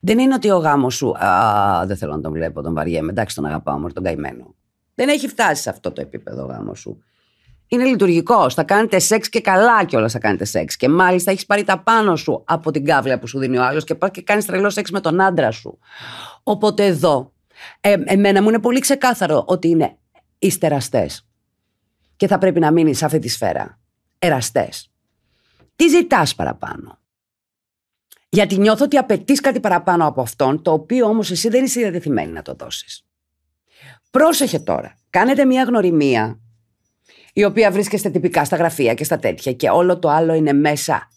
Δεν είναι ότι ο γάμος σου. Α, δεν θέλω να τον βλέπω, τον βαριέμαι. Εντάξει, τον αγαπάω, όμω τον καημένο. Δεν έχει φτάσει σε αυτό το επίπεδο ο γάμος σου. Είναι λειτουργικός. Θα κάνετε σεξ και καλά κιόλας θα κάνετε σεξ. Και μάλιστα έχεις πάρει τα πάνω σου από την κάβλα που σου δίνει ο άλλος και πας και κάνεις τρελό σεξ με τον άντρα σου. Οπότε εδώ, ε, εμένα μου είναι πολύ ξεκάθαρο ότι είναι στεραστέ και θα πρέπει να μείνει σε αυτή τη σφαίρα. Εραστές. Τι ζητάς παραπάνω. Γιατί νιώθω ότι απαιτείς κάτι παραπάνω από αυτόν, το οποίο όμως εσύ δεν είσαι διατεθειμένη να το δώσεις. Πρόσεχε τώρα. Κάνετε μια γνωριμία, η οποία βρίσκεστε τυπικά στα γραφεία και στα τέτοια, και όλο το άλλο είναι μέσα.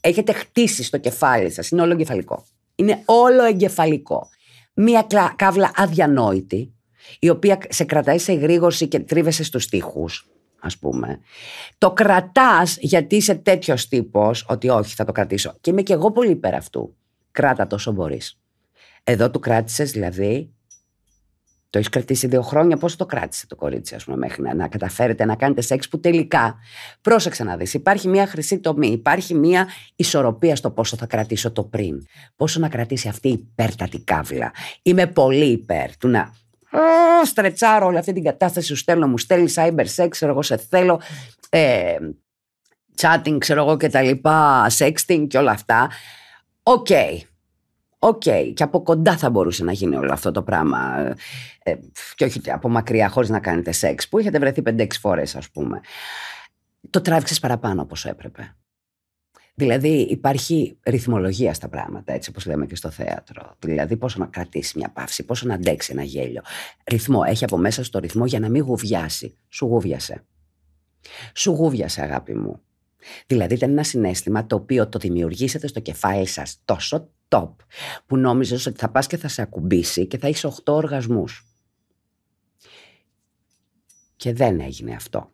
Έχετε χτίσει στο κεφάλι σας. Είναι όλο εγκεφαλικό. Είναι όλο εγκεφαλικό. Μια καύλα αδιανόητη, η οποία σε κρατάει σε γρήγορση και τρίβεσαι στους τοίχου, ας πούμε. Το κρατάς γιατί είσαι τέτοιος τύπος ότι όχι θα το κρατήσω. Και είμαι και εγώ πολύ υπέρ αυτού. Κράτα τόσο μπορείς. Εδώ του κράτησες, δηλαδή το έχεις κρατήσει δύο χρόνια. Πώς το κράτησε το κορίτσι, ας πούμε, μέχρι να, καταφέρετε να κάνετε σεξ που τελικά. Πρόσεξε να δεις. Υπάρχει μια χρυσή τομή. Υπάρχει μια ισορροπία στο πόσο θα κρατήσω το πριν. Πόσο να κρατήσει αυτή η υπέρτατη κάβλα. Είμαι πολύ υπέρ του να στρετσάρω όλη αυτή την κατάσταση, σου στέλνω, μου στέλνει cyber sex, ξέρω εγώ σε θέλω, ε, chatting, ξέρω εγώ και τα λοιπά, sexting και όλα αυτά. Οκ. Okay. Οκ. Okay. Και από κοντά θα μπορούσε να γίνει όλο αυτό το πράγμα. Ε, και όχι από μακριά, χωρίς να κάνετε σεξ, που είχατε βρεθεί 5-6 φορές ας πούμε. Το τράβηξες παραπάνω όπως έπρεπε. Δηλαδή υπάρχει ρυθμολογία στα πράγματα, έτσι όπως λέμε και στο θέατρο. Δηλαδή πόσο να κρατήσει μια παύση, πόσο να αντέξει ένα γέλιο. Ρυθμό, έχει από μέσα στο ρυθμό για να μην γουβιάσει. Σου γούβιασε. Σου γούβιασε αγάπη μου. Δηλαδή ήταν ένα συνέστημα το οποίο το δημιουργήσατε στο κεφάλι σας τόσο top που νόμιζες ότι θα πας και θα σε ακουμπήσει και θα έχεις 8 οργασμούς. Και δεν έγινε αυτό.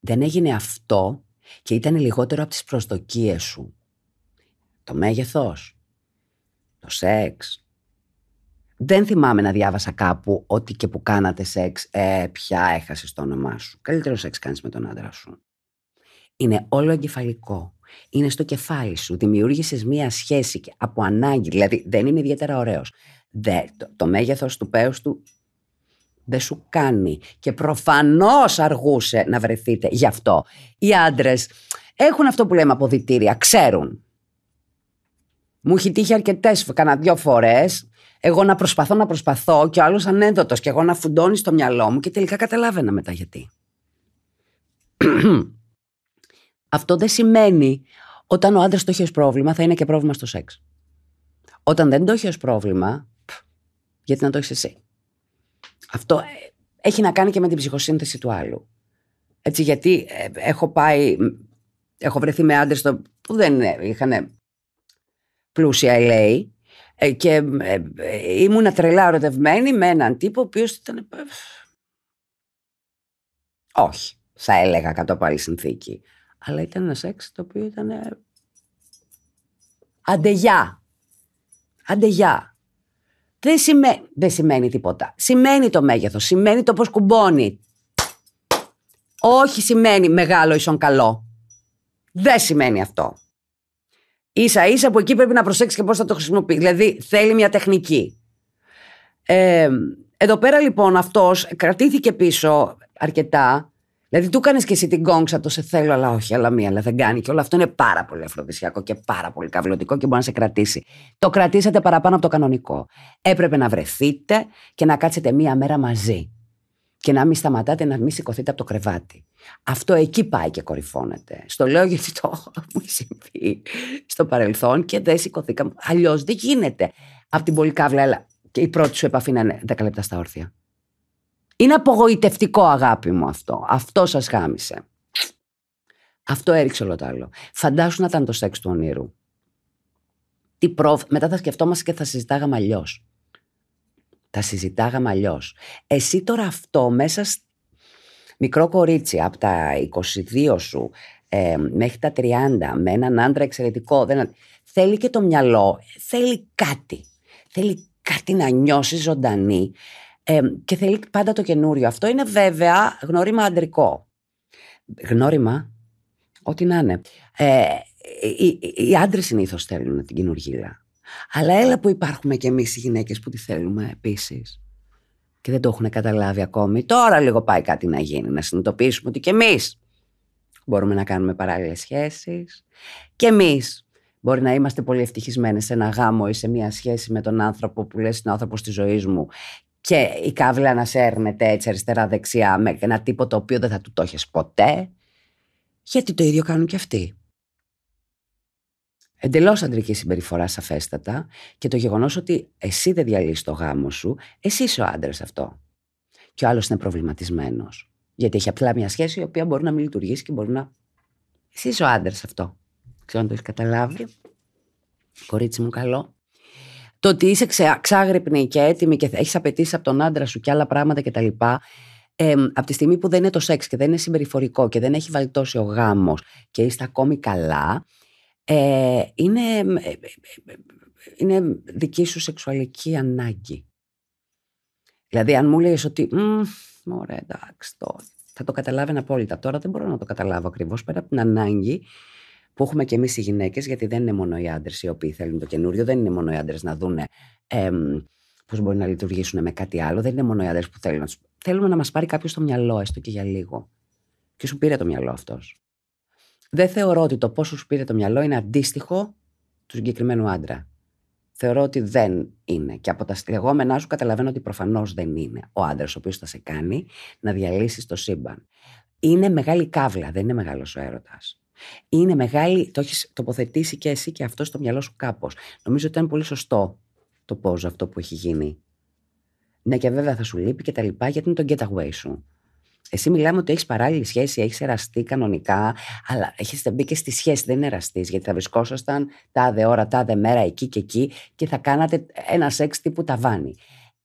Δεν έγινε αυτό και ήταν λιγότερο από τις προσδοκίες σου. Το μέγεθος, το σεξ. Δεν θυμάμαι να διάβασα κάπου ότι και που κάνατε σεξ, ε, πια έχασες το όνομά σου. Καλύτερο σεξ κάνεις με τον άντρα σου. Είναι όλο εγκεφαλικό. Είναι στο κεφάλι σου. Δημιούργησες μία σχέση από ανάγκη. Δηλαδή δεν είναι ιδιαίτερα ωραίος. το, το μέγεθος του πέους του δεν σου κάνει. Και προφανώς αργούσε να βρεθείτε γι' αυτό. Οι άντρες έχουν αυτό που λέμε αποδητήρια, ξέρουν. Μου έχει τύχει αρκετές, κάνα δύο φορές, εγώ να προσπαθώ να προσπαθώ και ο άλλος ανέδοτος και εγώ να φουντώνει στο μυαλό μου και τελικά καταλάβαινα μετά γιατί. Αυτό δεν σημαίνει όταν ο άντρας το έχει ως πρόβλημα θα είναι και πρόβλημα στο σεξ. Όταν δεν το έχει ως πρόβλημα, γιατί να το έχεις εσύ. Αυτό ε, έχει να κάνει και με την ψυχοσύνθεση του άλλου. Έτσι, γιατί ε, έχω πάει, έχω βρεθεί με άντρες που δεν ε, είχαν πλούσια LA και ήμουν τρελά ερωτευμένη με έναν τύπο ο οποίος ήταν... Όχι, θα έλεγα κατά πάλι συνθήκη. Αλλά ήταν ένας σεξ το οποίο ήταν... Αντεγιά. Αντεγιά δεν, σημαίνει, δεν σημαίνει τίποτα. Σημαίνει το μέγεθος, σημαίνει το πώς κουμπώνει. Όχι σημαίνει μεγάλο ίσον καλό. Δεν σημαίνει αυτό. σα ίσα που εκεί πρέπει να προσέξεις και πώς θα το χρησιμοποιείς. Δηλαδή θέλει μια τεχνική. Ε, εδώ πέρα λοιπόν αυτός κρατήθηκε πίσω αρκετά Δηλαδή, του κάνεις και εσύ την κόγκσα το σε θέλω, αλλά όχι, αλλά μία, αλλά δεν κάνει. Και όλο αυτό είναι πάρα πολύ αφροδισιακό και πάρα πολύ καυλωτικό και μπορεί να σε κρατήσει. Το κρατήσατε παραπάνω από το κανονικό. Έπρεπε να βρεθείτε και να κάτσετε μία μέρα μαζί. Και να μην σταματάτε να μην σηκωθείτε από το κρεβάτι. Αυτό εκεί πάει και κορυφώνεται. Στο λέω γιατί το μου συμβεί στο παρελθόν και δεν σηκωθήκαμε. Αλλιώς δεν γίνεται. Από την πολύ καύλα, Και η πρώτη σου επαφή είναι 10 λεπτά στα όρθια. Είναι απογοητευτικό αγάπη μου αυτό. Αυτό σας χάμισε. Αυτό έριξε όλο το άλλο. Φαντάσου να ήταν το σεξ του ονείρου. Τι Μετά θα σκεφτόμαστε και θα συζητάγαμε αλλιώς. Θα συζητάγαμε αλλιώς. Εσύ τώρα αυτό μέσα μικρό κορίτσι από τα 22 σου ε, μέχρι τα 30 με έναν άντρα εξαιρετικό. Δεν... Θέλει και το μυαλό, θέλει κάτι. Θέλει κάτι να νιώσει ζωντανή. Ε, και θέλει πάντα το καινούριο. Αυτό είναι βέβαια γνώριμα αντρικό. Γνώριμα, ό,τι να είναι. Ε, οι, οι άντρες συνήθως θέλουν την καινούργια. Αλλά έλα που υπάρχουμε κι εμείς οι γυναίκες που τη θέλουμε επίσης. Και δεν το έχουν καταλάβει ακόμη. Τώρα λίγο πάει κάτι να γίνει, να συνειδητοποιήσουμε ότι κι εμείς μπορούμε να κάνουμε παράλληλες σχέσεις. Και εμείς Μπορεί να είμαστε πολύ ευτυχισμένοι σε ένα γάμο ή σε μια σχέση με τον άνθρωπο που λες είναι ο άνθρωπος της ζωής μου και η κάβλα να σέρνεται έτσι αριστερά-δεξιά με ένα τύπο το οποίο δεν θα του το έχεις ποτέ. Γιατί το ίδιο κάνουν και αυτοί. Εντελώς αντρική συμπεριφορά, σαφέστατα, και το γεγονός ότι εσύ δεν διαλύσει το γάμο σου, εσύ είσαι ο άντρας αυτό. Και ο άλλος είναι προβληματισμένος. Γιατί έχει απλά μια σχέση η οποία μπορεί να μην λειτουργήσει και μπορεί να. Εσύ είσαι ο άντρας αυτό. Ξέρω αν το έχεις καταλάβει. Κορίτσι μου, καλό το ότι είσαι ξάγρυπνη και έτοιμη και έχεις απαιτήσεις από τον άντρα σου και άλλα πράγματα κτλ. Ε, από τη στιγμή που δεν είναι το σεξ και δεν είναι συμπεριφορικό και δεν έχει βαλτώσει ο γάμος και είστε ακόμη καλά, ε, είναι, ε, ε, ε, είναι δική σου σεξουαλική ανάγκη. Δηλαδή, αν μου λέει ότι. Ωραία, εντάξει, το, θα το καταλάβαινα απόλυτα. Τώρα δεν μπορώ να το καταλάβω ακριβώς πέρα από την ανάγκη που έχουμε και εμείς οι γυναίκες, γιατί δεν είναι μόνο οι άντρες οι οποίοι θέλουν το καινούριο, δεν είναι μόνο οι άντρες να δούνε ε, πώς μπορεί να λειτουργήσουν με κάτι άλλο, δεν είναι μόνο οι άντρες που θέλουν να τους. Θέλουμε να μας πάρει κάποιος το μυαλό, έστω και για λίγο. Και σου πήρε το μυαλό αυτός. Δεν θεωρώ ότι το πόσο σου πήρε το μυαλό είναι αντίστοιχο του συγκεκριμένου άντρα. Θεωρώ ότι δεν είναι. Και από τα λεγόμενά σου καταλαβαίνω ότι προφανώς δεν είναι ο άντρας ο οποίος θα σε κάνει να διαλύσεις το σύμπαν. Είναι μεγάλη καύλα, δεν είναι μεγάλος ο έρωτας. Είναι μεγάλη, το έχεις τοποθετήσει και εσύ και αυτό στο μυαλό σου κάπως. Νομίζω ότι ήταν πολύ σωστό το πώ αυτό που έχει γίνει. Ναι, και βέβαια θα σου λείπει και τα λοιπά, γιατί είναι το getaway σου. Εσύ μιλάμε ότι έχεις παράλληλη σχέση, έχεις εραστεί κανονικά, αλλά έχεις μπει και στη σχέση, δεν είναι εραστής. Γιατί θα βρισκόσασταν τάδε ώρα, τάδε μέρα εκεί και εκεί και θα κάνατε ένα σεξ τύπου ταβάνι.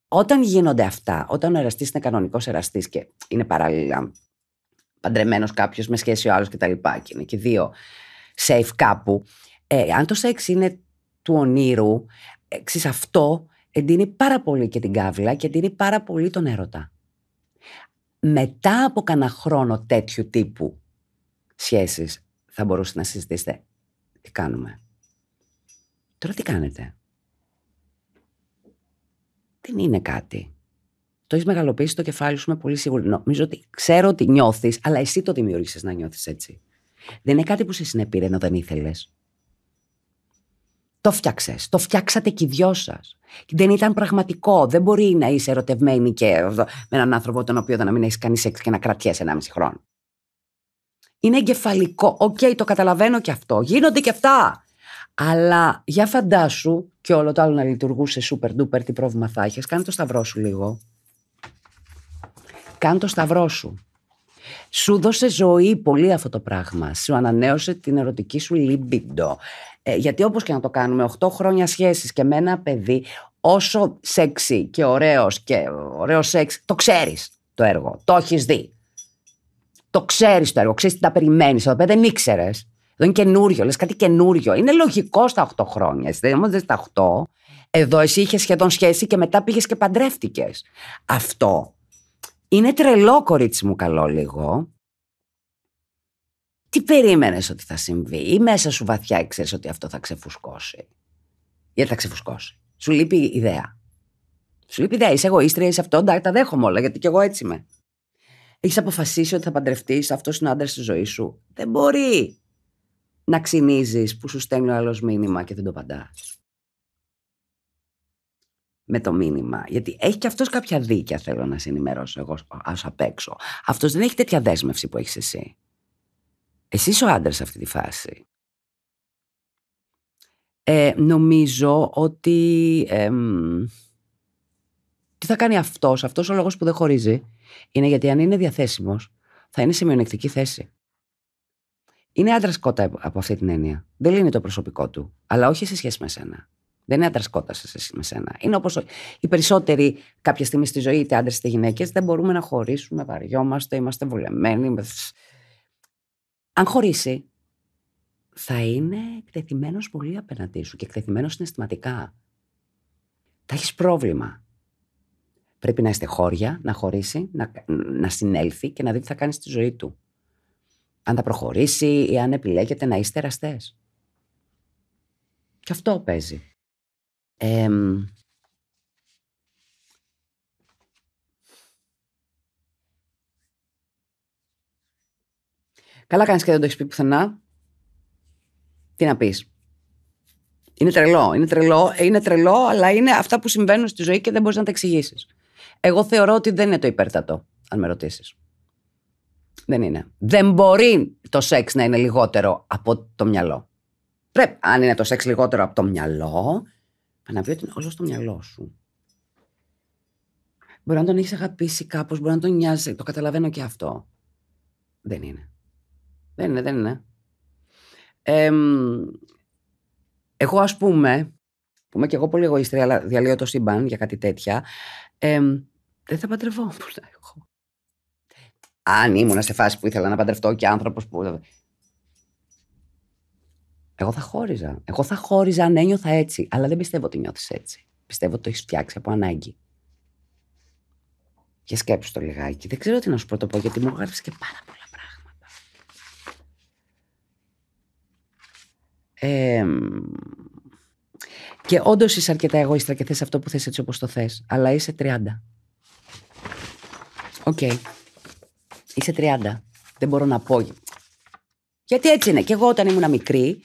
Όταν γίνονται αυτά, όταν ο εραστής είναι κανονικός εραστής και είναι παράλληλα παντρεμένος κάποιος με σχέση ο άλλος τα λοιπά και είναι και δύο safe κάπου. Ε, αν το σεξ είναι του ονείρου, εξή αυτό εντείνει πάρα πολύ και την κάβλα και εντείνει πάρα πολύ τον έρωτα. Μετά από κανένα χρόνο τέτοιου τύπου σχέσεις, θα μπορούσατε να συζητήσετε τι κάνουμε. Τώρα τι κάνετε. Δεν είναι κάτι το έχεις μεγαλοποιήσει το κεφάλι σου με πολύ σίγουρη. Νομίζω ότι ξέρω ότι νιώθεις, αλλά εσύ το δημιούργησες να νιώθεις έτσι. Δεν είναι κάτι που σε συνεπήρε ενώ δεν ήθελες. Το φτιάξες. Το φτιάξατε κι οι δυο σας. Δεν ήταν πραγματικό. Δεν μπορεί να είσαι ερωτευμένη και με έναν άνθρωπο τον οποίο να μην έχεις κάνει σεξ και να κρατιέσαι ένα μισή χρόνο. Είναι εγκεφαλικό. Οκ, το καταλαβαίνω και αυτό. Γίνονται και αυτά. Αλλά για φαντάσου και όλο το άλλο να λειτουργούσε super duper, τι πρόβλημα θα είχες. Κάνε το σταυρό σου λίγο. Κάν το σταυρό σου. Σου δώσε ζωή πολύ αυτό το πράγμα. Σου ανανέωσε την ερωτική σου λίμπιντο. Ε, γιατί όπως και να το κάνουμε, 8 χρόνια σχέσεις και με ένα παιδί, όσο σεξι και ωραίος και ωραίος σεξ, το ξέρεις το έργο, το έχεις δει. Το ξέρεις το έργο, ξέρεις τι τα περιμένεις, Εδώ δεν ήξερες. Εδώ είναι καινούριο, Λες κάτι καινούριο. Είναι λογικό στα 8 χρόνια, εσύ δεν είμαστε στα 8. Εδώ εσύ είχες σχεδόν σχέση και μετά πήγες και παντρεύτηκες. Αυτό είναι τρελό κορίτσι μου καλό λίγο. Τι περίμενες ότι θα συμβεί ή μέσα σου βαθιά ξέρεις ότι αυτό θα ξεφουσκώσει. Γιατί θα ξεφουσκώσει. Σου λείπει ιδέα. Σου λείπει ιδέα. Είσαι εγωίστρια, είσαι αυτό. νταξει τα δέχομαι όλα γιατί κι εγώ έτσι είμαι. Έχεις αποφασίσει ότι θα παντρευτείς, αυτός είναι ο άντρας της ζωής σου. Δεν μπορεί να ξυνίζεις που σου στέλνει ο άλλος μήνυμα και δεν το παντά με το μήνυμα. Γιατί έχει και αυτός κάποια δίκαια, θέλω να σε ενημερώσω εγώ ω απ' έξω. Αυτός δεν έχει τέτοια δέσμευση που έχεις εσύ. Εσύ είσαι ο άντρας σε αυτή τη φάση. Ε, νομίζω ότι. τι θα κάνει αυτός, αυτός ο λόγος που δεν χωρίζει, είναι γιατί αν είναι διαθέσιμος, θα είναι σε μειονεκτική θέση. Είναι άντρας κότα από αυτή την έννοια. Δεν λύνει το προσωπικό του, αλλά όχι σε σχέση με σένα. Δεν είναι άντρας κότασε εσύ με σένα. Είναι όπως οι περισσότεροι κάποια στιγμή στη ζωή, είτε άντρες είτε γυναίκες, δεν μπορούμε να χωρίσουμε, βαριόμαστε, είμαστε βουλεμένοι. Αν χωρίσει, θα είναι εκτεθειμένος πολύ απέναντί σου και εκτεθειμένος συναισθηματικά. Θα έχεις πρόβλημα. Πρέπει να είστε χώρια, να χωρίσει, να, να συνέλθει και να δει τι θα κάνει στη ζωή του. Αν θα προχωρήσει ή αν επιλέγετε να είστε εραστές. Και αυτό παίζει καλά κάνεις και δεν το έχεις πει πουθενά. Τι να πεις. Είναι τρελό, είναι τρελό, είναι τρελό, αλλά είναι αυτά που συμβαίνουν στη ζωή και δεν μπορείς να τα εξηγήσεις. Εγώ θεωρώ ότι δεν είναι το υπέρτατο, αν με ρωτήσεις. Δεν είναι. Δεν μπορεί το σεξ να είναι λιγότερο από το μυαλό. Πρέπει, αν είναι το σεξ λιγότερο από το μυαλό, Παναγιώτη, είναι όλο στο μυαλό σου. Μπορεί να τον έχεις αγαπήσει κάπως, μπορεί να τον νοιάζει. Το καταλαβαίνω και αυτό. Δεν είναι. Δεν είναι, δεν είναι. Ε, εγώ, ας πούμε, που είμαι και εγώ πολύ εγωίστρια, αλλά διαλύω το σύμπαν για κάτι τέτοια, δεν θα παντρευόμουν εγώ. Αν ήμουν σε φάση που ήθελα να παντρευτώ και άνθρωπος που. Εγώ θα χώριζα. Εγώ θα χώριζα αν ένιωθα έτσι. Αλλά δεν πιστεύω ότι νιώθεις έτσι. Πιστεύω ότι το έχεις φτιάξει από ανάγκη. Και σκέψου το λιγάκι. Δεν ξέρω τι να σου πω γιατί μου έγραψες και πάρα πολλά πράγματα. Ε, και όντως είσαι αρκετά εγωίστρα και θες αυτό που θες έτσι όπως το θες. Αλλά είσαι 30. Οκ. Είσαι 30. Δεν μπορώ να πω. Γιατί έτσι είναι. Και εγώ όταν ήμουν μικρή,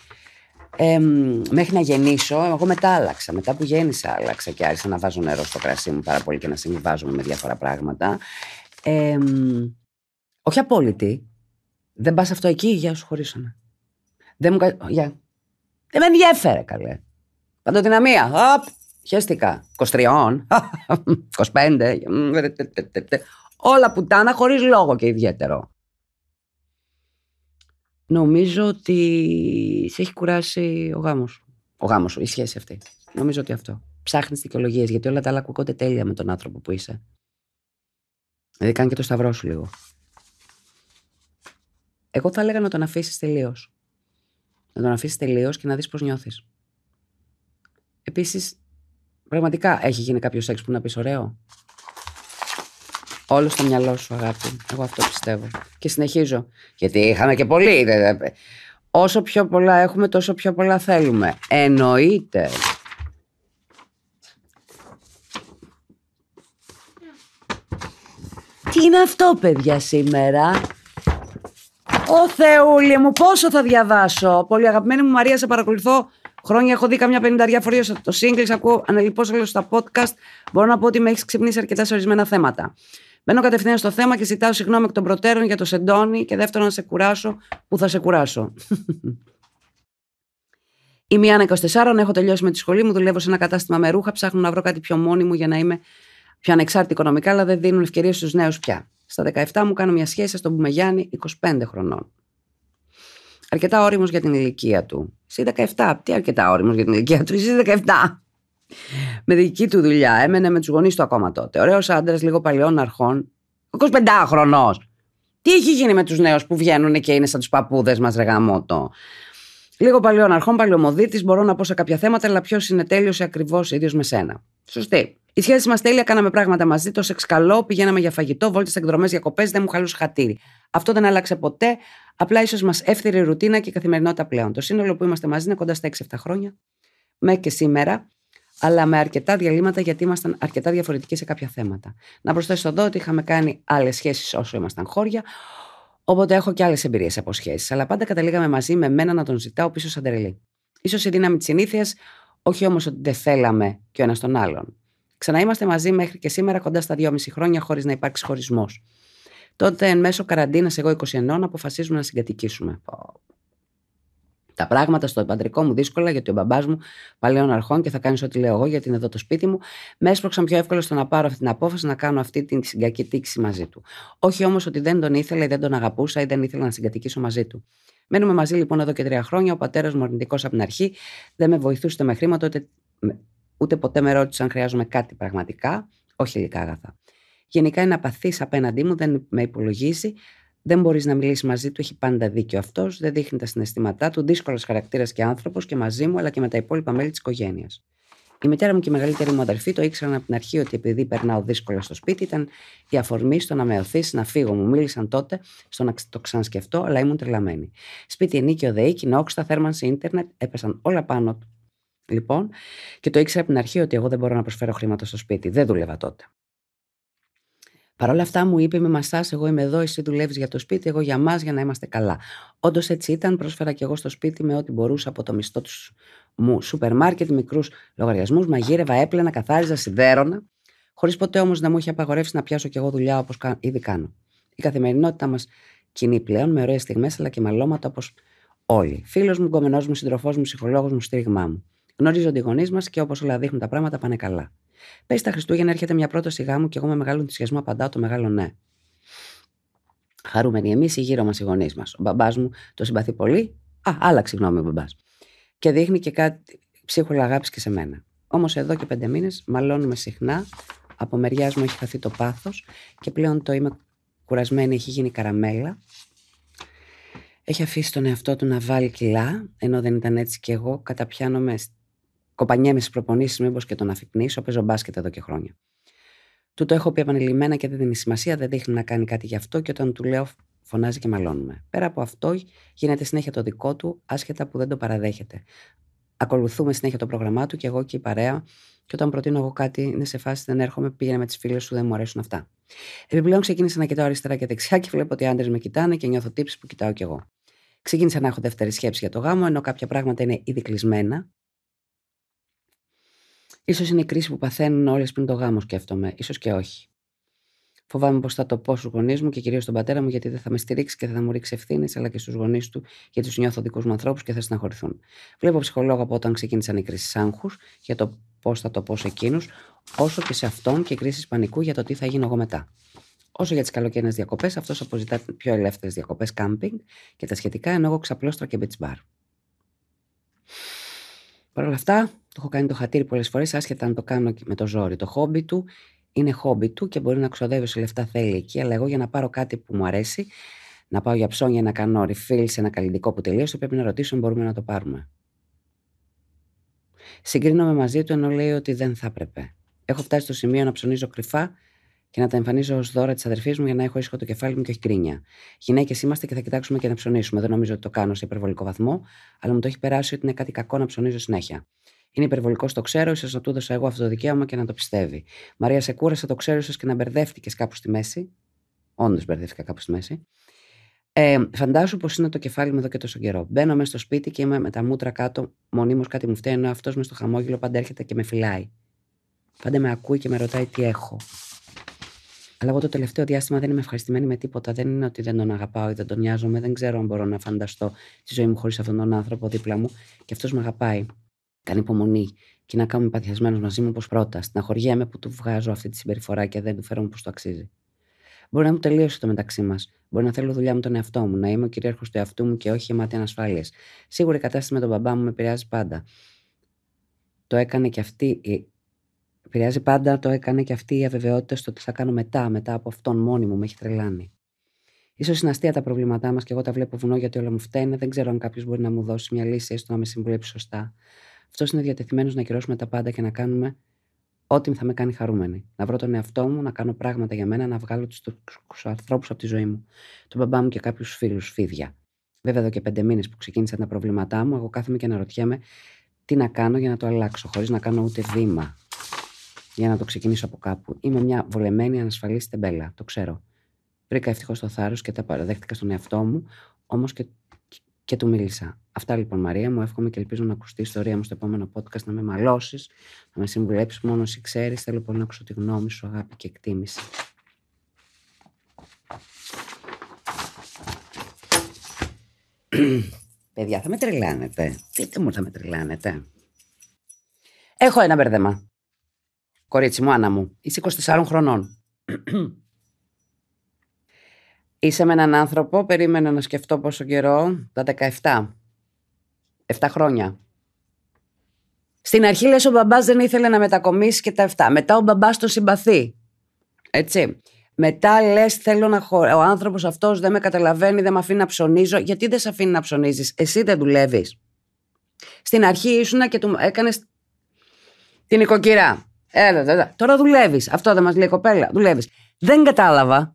μέχρι να γεννήσω, εγώ μετά άλλαξα. Μετά που γέννησα, άλλαξα και άρχισα να βάζω νερό στο κρασί μου πάρα πολύ και να συμβιβάζομαι με διάφορα πράγματα. Ε, όχι απόλυτη. Δεν πας αυτό εκεί, για σου, χωρίσαμε. Δεν μου. για, Δεν με ενδιαφέρε καλέ. Παντοδυναμία. Οπ, χαίστηκα. 23, 25. Όλα πουτάνα χωρίς λόγο και ιδιαίτερο. Νομίζω ότι σε έχει κουράσει ο γάμος. Ο γάμος σου, η σχέση αυτή. Νομίζω ότι αυτό. Ψάχνεις δικαιολογίες γιατί όλα τα άλλα κουκόνται τέλεια με τον άνθρωπο που είσαι. Δηλαδή κάνει και το σταυρό σου λίγο. Εγώ θα έλεγα να τον αφήσεις τελείως. Να τον αφήσεις τελείως και να δεις πώς νιώθεις. Επίσης, πραγματικά έχει γίνει κάποιο σεξ που να πεις ωραίο. Όλο στο μυαλό σου, αγάπη. Εγώ αυτό πιστεύω. Και συνεχίζω. Γιατί είχαμε και πολύ. Όσο πιο πολλά έχουμε, τόσο πιο πολλά θέλουμε. Εννοείται. Τι είναι αυτό, παιδιά, σήμερα. Ω Θεούλη μου, πόσο θα διαβάσω. Πολύ αγαπημένη μου Μαρία, σε παρακολουθώ χρόνια. Έχω δει καμιά πενηνταριά φορέ το σύγκλι. Ακούω αναλυπώ σε στα podcast. Μπορώ να πω ότι με έχεις ξυπνήσει αρκετά σε ορισμένα θέματα. Μπαίνω κατευθείαν στο θέμα και ζητάω συγγνώμη εκ των προτέρων για το σεντόνι και δεύτερον να σε κουράσω που θα σε κουράσω. Είμαι η Άννα 24, έχω τελειώσει με τη σχολή μου, δουλεύω σε ένα κατάστημα με ρούχα, ψάχνω να βρω κάτι πιο μόνιμο για να είμαι πιο ανεξάρτητη οικονομικά, αλλά δεν δίνουν ευκαιρίες στους νέους πια. Στα 17 μου κάνω μια σχέση στον Γιάννη, 25 χρονών. Αρκετά όριμος για την ηλικία του. Εσύ 17, τι αρκετά όριμος για την ηλικία του, εσύ 17. Με δική του δουλειά, έμενε με τους γονείς του ακόμα τότε. Ωραίος άντρας, λίγο παλιών αρχών. 25χρονο. Τι έχει γίνει με τους νέους που βγαίνουν και είναι σαν τους παππούδες μας, ρεγαμότο. Λίγο παλιών αρχών, παλαιομοδίτη, μπορώ να πω σε κάποια θέματα, αλλά ποιος είναι τέλειος ή ακριβώς ίδιος με σένα. Σωστή. Η σχέση μας τέλεια, κάναμε πράγματα μαζί, το σεξ καλό, πηγαίναμε για φαγητό, βόλτες εκδρομές, διακοπές, δεν μου χαλούσε χατήρι. Αυτό δεν άλλαξε ποτέ, απλά ίσως μας έφθυρε η ρουτίνα και η καθημερινότητα πλέον. Το σύνολο που είμαστε μαζί είναι κοντά στα 6-7 χρόνια, μέχρι και σήμερα αλλά με αρκετά διαλύματα γιατί ήμασταν αρκετά διαφορετικοί σε κάποια θέματα. Να προσθέσω εδώ ότι είχαμε κάνει άλλες σχέσεις όσο ήμασταν χώρια, οπότε έχω και άλλες εμπειρίες από σχέσεις. Αλλά πάντα καταλήγαμε μαζί με μένα να τον ζητάω πίσω σαν τρελή. σω η δύναμη της συνήθειας, όχι όμως ότι δεν θέλαμε και ο ένας τον άλλον. Ξαναείμαστε μαζί μέχρι και σήμερα κοντά στα 2,5 χρόνια χωρίς να υπάρξει χωρισμός. Τότε, εν μέσω καραντίνας, εγώ 21, αποφασίζουμε να συγκατοικήσουμε τα πράγματα στο παντρικό μου δύσκολα, γιατί ο μπαμπάς μου παλαιών αρχών και θα κάνεις ό,τι λέω εγώ, γιατί είναι εδώ το σπίτι μου. Με έσπρωξαν πιο εύκολα στο να πάρω αυτή την απόφαση να κάνω αυτή την συγκακή τήξη μαζί του. Όχι όμως ότι δεν τον ήθελα ή δεν τον αγαπούσα ή δεν ήθελα να συγκατοικήσω μαζί του. Μένουμε μαζί λοιπόν εδώ και τρία χρόνια. Ο πατέρας μου αρνητικός από την αρχή δεν με βοηθούσε με χρήματα, ούτε, ούτε ποτέ με ρώτησε αν χρειάζομαι κάτι πραγματικά, όχι υλικά αγαθά. Γενικά είναι απαθής απέναντί μου, δεν με υπολογίζει, δεν μπορείς να μιλήσεις μαζί του, έχει πάντα δίκιο αυτός, δεν δείχνει τα συναισθήματά του, δύσκολος χαρακτήρας και άνθρωπος και μαζί μου αλλά και με τα υπόλοιπα μέλη της οικογένειας. Η μητέρα μου και η μεγαλύτερη μου αδερφή το ήξεραν από την αρχή ότι επειδή περνάω δύσκολα στο σπίτι ήταν η αφορμή στο να με οθήσει να φύγω. Μου μίλησαν τότε στο να το ξανασκεφτώ, αλλά ήμουν τρελαμένη. Σπίτι ο ΔΕΗ, κοινόξτα, θέρμανση, ίντερνετ, έπεσαν όλα πάνω του. Λοιπόν, και το ήξερα από την αρχή ότι εγώ δεν μπορώ να προσφέρω χρήματα στο σπίτι. Δεν δούλευα τότε. Παρ' όλα αυτά μου είπε: Με μασάς, εγώ είμαι εδώ, εσύ δουλεύεις για το σπίτι, εγώ για μας, για να είμαστε καλά. Όντως έτσι ήταν, πρόσφερα και εγώ στο σπίτι με ό,τι μπορούσα από το μισθό τους μου. Σούπερ μάρκετ, μικρούς λογαριασμούς, μαγείρευα, έπλαινα, καθάριζα, σιδέρωνα. Χωρίς ποτέ όμως να μου είχε απαγορεύσει να πιάσω κι εγώ δουλειά όπως ήδη κάνω. Η καθημερινότητά μας κινεί πλέον με ωραίες στιγμές αλλά και μαλώματα όπως όλοι. Φίλος μου, κομμενός μου, συντροφός μου, ψυχολόγος μου, στήριγμά μου. Γνωρίζονται οι γονείς μας και όπως όλα δείχνουν τα πράγματα πάνε καλά. Πες τα Χριστούγεννα έρχεται μια σιγά μου και εγώ με μεγάλο ενθουσιασμό απαντάω το μεγάλο ναι. Χαρούμενοι εμείς ή γύρω μας οι γονείς μας. Ο μπαμπάς μου το συμπαθεί πολύ. Α, άλλαξε γνώμη ο μπαμπάς. Και δείχνει και κάτι ψίχουλα αγάπης και σε μένα. Όμως εδώ και πέντε μήνες μαλώνουμε συχνά. Από μεριάς μου έχει χαθεί το πάθος και πλέον το είμαι κουρασμένη, έχει γίνει καραμέλα. Έχει αφήσει τον εαυτό του να βάλει κιλά, ενώ δεν ήταν έτσι κι εγώ. Καταπιάνομαι με τι προπονήσεις, μήπως και τον αφυπνίσω. Παίζω μπάσκετ εδώ και χρόνια. Του το έχω πει επανειλημμένα και δεν δίνει σημασία, δεν δείχνει να κάνει κάτι γι' αυτό και όταν του λέω φωνάζει και μαλώνουμε. Πέρα από αυτό, γίνεται συνέχεια το δικό του, άσχετα που δεν το παραδέχεται. Ακολουθούμε συνέχεια το πρόγραμμά του και εγώ και η παρέα. Και όταν προτείνω εγώ κάτι, είναι σε φάση δεν έρχομαι, πήγαινε με τις φίλες σου, δεν μου αρέσουν αυτά. Επιπλέον ξεκίνησα να κοιτάω αριστερά και δεξιά και βλέπω ότι οι άντρες με κοιτάνε και νιώθω τύψει που κοιτάω κι εγώ. Ξεκίνησα να έχω δεύτερη σκέψη για το γάμο, ενώ κάποια πράγματα είναι ήδη κλεισμένα σω είναι η κρίση που παθαίνουν όλε πριν το γάμο, σκέφτομαι. σω και όχι. Φοβάμαι πως θα το πω στους γονείς μου και κυρίως στον πατέρα μου, γιατί δεν θα με στηρίξει και θα μου ρίξει ευθύνες, αλλά και στους γονείς του, γιατί τους νιώθω δικούς μου ανθρώπους και θα συναχωρηθούν. Βλέπω ψυχολόγο από όταν ξεκίνησαν οι κρίσεις άγχους για το πώς θα το πω σε εκείνους, όσο και σε αυτόν και κρίσεις πανικού για το τι θα γίνω εγώ μετά. Όσο για τις καλοκαιρινές διακοπές, αυτός αποζητά πιο ελεύθερες διακοπές κάμπινγκ και τα σχετικά, ενώ εγώ ξαπλώστρα και beach Παρ' όλα αυτά, το έχω κάνει το χατήρι πολλές φορές, άσχετα αν το κάνω με το ζόρι. Το χόμπι του είναι χόμπι του και μπορεί να ξοδεύει όσα λεφτά θέλει εκεί. Αλλά εγώ για να πάρω κάτι που μου αρέσει, να πάω για ψώνια, να κάνω refill σε ένα καλλιντικό που τελείωσε, πρέπει να ρωτήσω αν μπορούμε να το πάρουμε. Συγκρίνομαι μαζί του ενώ λέει ότι δεν θα έπρεπε. Έχω φτάσει στο σημείο να ψωνίζω κρυφά και να τα εμφανίζω ως δώρα της αδερφής μου για να έχω ήσυχο το κεφάλι μου και όχι κρίνια. Γυναίκες είμαστε και θα κοιτάξουμε και να ψωνίσουμε. Δεν νομίζω ότι το κάνω σε υπερβολικό βαθμό, αλλά μου το έχει περάσει ότι είναι κάτι κακό να ψωνίζω συνέχεια. Είναι υπερβολικός, το ξέρω, ίσως να του έδωσα εγώ αυτό το δικαίωμα και να το πιστεύει. Μαρία, σε κούρασα, το ξέρω, ίσως και να μπερδεύτηκες κάπου στη μέση. Όντως μπερδεύτηκα κάπου στη μέση. Ε, φαντάζομαι πως είναι το κεφάλι μου εδώ και τόσο καιρό. Μπαίνω μέσα στο σπίτι και είμαι με τα μούτρα κάτω, μονίμως κάτι μου φταίει, ενώ αυτός μες στο χαμόγελο πάντα έρχεται και με φυλάει. Πάντα με ακούει και με ρωτάει τι έχω. Αλλά εγώ το τελευταίο διάστημα δεν είμαι ευχαριστημένη με τίποτα. Δεν είναι ότι δεν τον αγαπάω ή δεν τον νοιάζομαι. Δεν ξέρω αν μπορώ να φανταστώ τη ζωή μου χωρίς αυτόν τον άνθρωπο δίπλα μου. Και αυτός με αγαπάει. Κάνει υπομονή. Και να κάνουμε παθιασμένο μαζί μου όπως πρώτα. Στην με που του βγάζω αυτή τη συμπεριφορά και δεν του φέρω όπω το αξίζει. Μπορεί να μου τελείωσε το μεταξύ μας. Μπορεί να θέλω δουλειά με τον εαυτό μου, να είμαι ο κυρίαρχος του εαυτού μου και όχι γεμάτη ανασφάλειας. Σίγουρα η κατάσταση με τον μπαμπά μου με επηρεάζει πάντα. Το έκανε και αυτή επηρεάζει πάντα, το έκανε και αυτή η αβεβαιότητα στο τι θα κάνω μετά, μετά από αυτόν μόνη μου, με έχει τρελάνει. σω είναι αστεία τα προβλήματά μας και εγώ τα βλέπω βουνό γιατί όλα μου φταίνε. Δεν ξέρω αν κάποιος μπορεί να μου δώσει μια λύση, έστω να με συμβουλέψει σωστά. Αυτός είναι διατεθειμένος να κυρώσουμε τα πάντα και να κάνουμε ό,τι θα με κάνει χαρούμενη. Να βρω τον εαυτό μου, να κάνω πράγματα για μένα, να βγάλω τους ανθρώπους από τη ζωή μου. Τον μπαμπά μου και κάποιους φίλους, φίδια. Βέβαια, εδώ και πέντε μήνες που ξεκίνησαν τα προβλήματά μου, εγώ κάθομαι και αναρωτιέμαι τι να κάνω για να το αλλάξω, χωρίς να κάνω ούτε βήμα για να το ξεκινήσω από κάπου. Είμαι μια βολεμένη ανασφαλής τεμπέλα, το ξέρω. Βρήκα ευτυχώς το θάρρος και τα παραδέχτηκα στον εαυτό μου, όμως και, και του μίλησα. Αυτά λοιπόν, Μαρία μου. Εύχομαι και ελπίζω να ακουστεί η ιστορία μου στο επόμενο podcast, να με μαλώσεις, να με συμβουλέψεις. Μόνο εσύ ξέρεις. Θέλω πολύ λοιπόν να ακούσω τη γνώμη σου, αγάπη και εκτίμηση. Παιδιά, θα με τρελάνετε. Πείτε μου, θα με τρελάνετε. Έχω ένα μπερδεμά. Κορίτσι μου, Άννα μου, είσαι 24 χρονών. είσαι με έναν άνθρωπο, περίμενα να σκεφτώ πόσο καιρό, τα 17. 7 χρόνια. Στην αρχή λες ο μπαμπάς δεν ήθελε να μετακομίσει και τα 7. Μετά ο μπαμπάς τον συμπαθεί. Έτσι. Μετά λες, θέλω να χω... Ο άνθρωπος αυτός δεν με καταλαβαίνει, δεν με αφήνει να ψωνίζω. Γιατί δεν σε αφήνει να ψωνίζεις, εσύ δεν δουλεύεις. Στην αρχή ήσουν και του έκανες την οικοκυρά. Έλα, έλα. Τώρα δουλεύεις. Αυτό δεν μας λέει η κοπέλα. Δουλεύεις. Δεν κατάλαβα.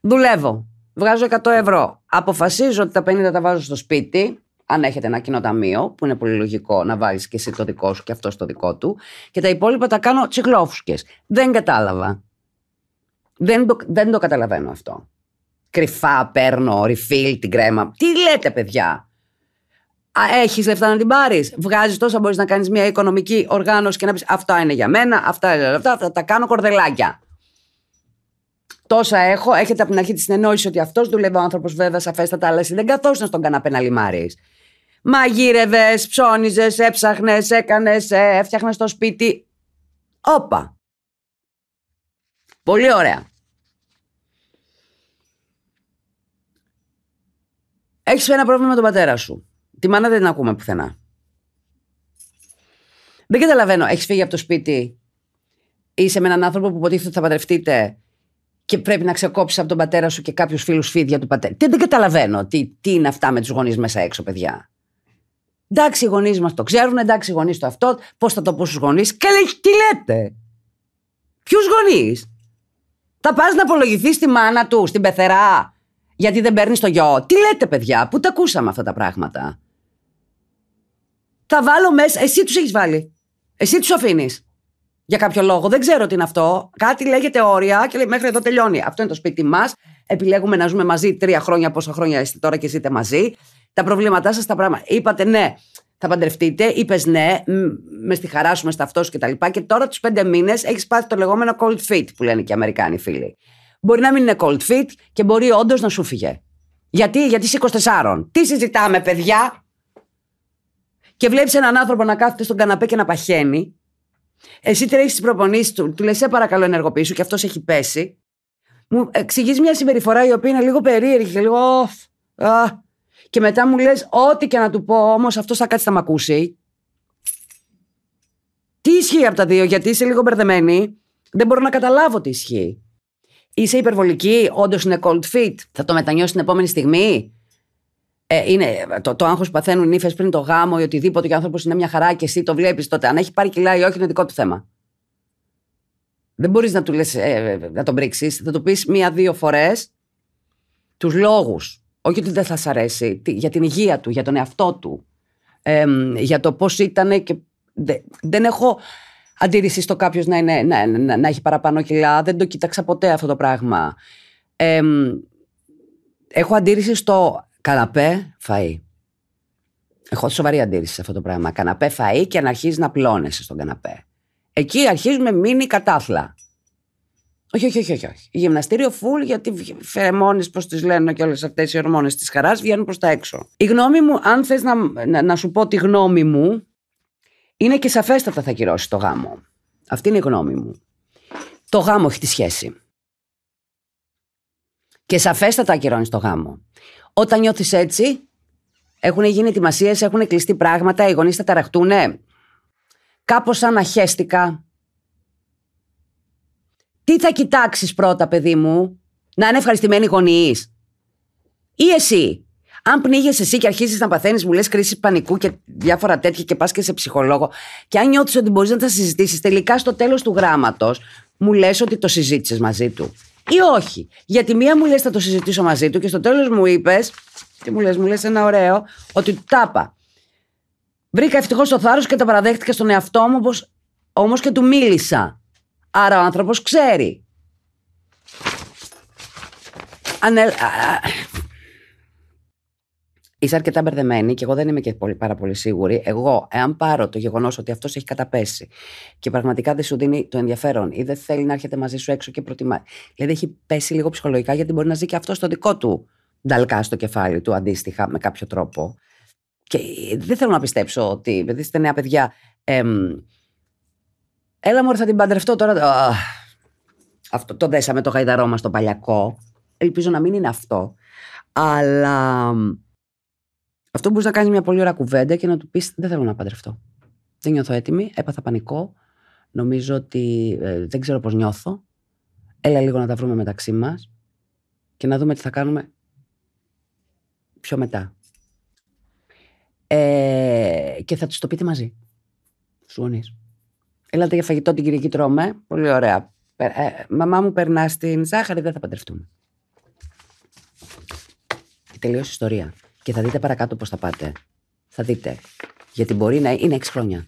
Δουλεύω. Βγάζω 100 ευρώ. Αποφασίζω ότι τα 50 τα βάζω στο σπίτι. Αν έχετε ένα κοινό ταμείο, που είναι πολύ λογικό να βάλεις και εσύ το δικό σου και αυτός το δικό του. Και τα υπόλοιπα τα κάνω τσιγλόφουσκες. Δεν κατάλαβα. Δεν το, δεν το καταλαβαίνω αυτό. Κρυφά παίρνω, refill την κρέμα. Τι λέτε, παιδιά. Έχεις λεφτά να την πάρεις. Βγάζεις τόσα, μπορείς να κάνεις μια οικονομική οργάνωση και να πεις Αυτά είναι για μένα, αυτά είναι αυτά, αυτά τα κάνω κορδελάκια. Τόσα έχω. Έχετε από την αρχή τη συνεννόηση ότι αυτός δουλεύει ο άνθρωπος, βέβαια, σαφέστατα, αλλά εσύ δεν καθόσουν στον καναπέ να λιμάρεις. Μαγείρευες, ψώνιζες, έψαχνες, έκανες, έφτιαχνες το σπίτι. Όπα. Πολύ ωραία. Έχεις ένα πρόβλημα με τον πατέρα σου. Τη μάνα δεν την ακούμε πουθενά. Δεν καταλαβαίνω. Έχεις φύγει από το σπίτι, είσαι με έναν άνθρωπο που υποτίθεται ότι θα παντρευτείτε και πρέπει να ξεκόψεις από τον πατέρα σου και κάποιους φίλους φίδια του πατέρα. Δεν, δεν καταλαβαίνω τι, τι είναι αυτά με τους γονείς μέσα έξω, παιδιά. Εντάξει, οι γονείς μας το ξέρουν, εντάξει, οι γονείς το αυτό. Πώς θα το πω στους γονείς. Καλέ, τι λέτε. Ποιους γονείς. Θα πας να απολογηθείς στη μάνα του, στην πεθερά, γιατί δεν παίρνεις το γιο. Τι λέτε, παιδιά, πού τα ακούσαμε αυτά τα πράγματα θα βάλω μέσα. Εσύ τους έχεις βάλει. Εσύ τους αφήνεις. Για κάποιο λόγο. Δεν ξέρω τι είναι αυτό. Κάτι λέγεται όρια και λέει μέχρι εδώ τελειώνει. Αυτό είναι το σπίτι μας. Επιλέγουμε να ζούμε μαζί τρία χρόνια, πόσα χρόνια είστε τώρα και ζείτε μαζί. Τα προβλήματά σας, τα πράγματα. Είπατε ναι, θα παντρευτείτε. Είπες ναι, με στη χαρά σου, με στα αυτός κτλ. Και, και τώρα τους πέντε μήνες έχεις πάθει το λεγόμενο cold fit που λένε και οι Αμερικάνοι φίλοι. Μπορεί να μην είναι cold fit και μπορεί όντως να σου φύγε. Γιατί, γιατί είσαι 24. Τι συζητάμε, παιδιά, και βλέπεις έναν άνθρωπο να κάθεται στον καναπέ και να παχαίνει. Εσύ τρέχεις τις προπονήσεις του, του λες: Σε παρακαλώ, ενεργοποιήσου και αυτός έχει πέσει. Μου εξηγείς μια συμπεριφορά η οποία είναι λίγο περίεργη και λίγο. Α, και μετά μου λες: Ό,τι και να του πω, όμως αυτός θα κάτσει να μ' ακούσει. Τι ισχύει από τα δύο, γιατί είσαι λίγο μπερδεμένη. Δεν μπορώ να καταλάβω τι ισχύει. Είσαι υπερβολική, όντως είναι cold fit. Θα το μετανιώσεις την επόμενη στιγμή ε, είναι το, το άγχος που παθαίνουν νύφες πριν το γάμο ή οτιδήποτε και ο άνθρωπος είναι μια χαρά και εσύ το βλέπεις τότε. Αν έχει πάρει κιλά ή όχι, είναι δικό του θέμα. Δεν μπορείς να, του λες, ε, ε, ε να τον πρίξεις. Θα του πεις μία-δύο φορές τους λόγους. Όχι ότι δεν θα σ' αρέσει. Για την υγεία του, για τον εαυτό του. Ε, για το πώς ήταν και. δεν έχω αντίρρηση στο κάποιος να, να, να, να έχει παραπάνω κιλά. Δεν το κοίταξα ποτέ αυτό το πράγμα. Ε, έχω αντίρρηση στο Καναπέ, φαΐ. Έχω σοβαρή αντίρρηση σε αυτό το πράγμα. Καναπέ, φαΐ και να αρχίζεις να πλώνεσαι στον καναπέ. Εκεί αρχίζουμε μείνει κατάθλα. Όχι, όχι, όχι, όχι. Γυμναστήριο φουλ γιατί φερεμόνες, πώς τις λένε και όλες αυτές οι ορμόνες της χαράς βγαίνουν προς τα έξω. Η γνώμη μου, αν θες να, να, να σου πω τη γνώμη μου, είναι και σαφέστατα θα κυρώσεις το γάμο. Αυτή είναι η γνώμη μου. Το γάμο έχει τη σχέση. Και σαφέστατα ακυρώνεις το γάμο. Όταν νιώθεις έτσι, έχουν γίνει ετοιμασίες, έχουν κλειστεί πράγματα, οι γονείς θα ταραχτούν. Κάπως αναχέστηκα. Τι θα κοιτάξεις πρώτα, παιδί μου, να είναι ευχαριστημένοι οι γονείς. Ή εσύ. Αν πνίγεσαι εσύ και αρχίζεις να παθαίνεις, μου λες κρίση πανικού και διάφορα τέτοια και πας και σε ψυχολόγο, και αν νιώθεις ότι μπορείς να τα συζητήσεις, τελικά στο τέλος του γράμματος μου λες ότι το συζήτησες μαζί του ή όχι. Γιατί μία μου λες, θα το συζητήσω μαζί του και στο τέλος μου είπες, τι μου λες, μου λες ένα ωραίο, ότι τάπα. Βρήκα ευτυχώς το θάρρος και τα παραδέχτηκα στον εαυτό μου, όπως όμως και του μίλησα. Άρα ο άνθρωπος ξέρει. ανέλα είσαι αρκετά μπερδεμένη και εγώ δεν είμαι και πολύ, πάρα πολύ σίγουρη. Εγώ, εάν πάρω το γεγονός ότι αυτός έχει καταπέσει και πραγματικά δεν σου δίνει το ενδιαφέρον ή δεν θέλει να έρχεται μαζί σου έξω και προτιμά. Δηλαδή έχει πέσει λίγο ψυχολογικά γιατί μπορεί να ζει και αυτός στο δικό του νταλκά στο κεφάλι του αντίστοιχα με κάποιο τρόπο. Και δεν θέλω να πιστέψω ότι. Δηλαδή είστε νέα παιδιά. έλα μου, θα την παντρευτώ τώρα. αυτό, το δέσαμε το γαϊδαρό μας το παλιακό. Ελπίζω να μην είναι αυτό. Αλλά αυτό μπορείς να κάνεις μια πολύ ωραία κουβέντα και να του πεις: Δεν θέλω να παντρευτώ. Δεν νιώθω έτοιμη. Έπαθα πανικό. Νομίζω ότι ε, δεν ξέρω πώς νιώθω. Έλα λίγο να τα βρούμε μεταξύ μας και να δούμε τι θα κάνουμε πιο μετά. Ε, και θα τους το πείτε μαζί. Στου γονείς. Έλατε για φαγητό την Κυριακή τρώμε. Πολύ ωραία. Ε, ε, μαμά μου περνάς στην ζάχαρη, δεν θα παντρευτούμε. Και τελείωσε ιστορία. Και θα δείτε παρακάτω πώς θα πάτε. Θα δείτε. Γιατί μπορεί να είναι 6 χρόνια.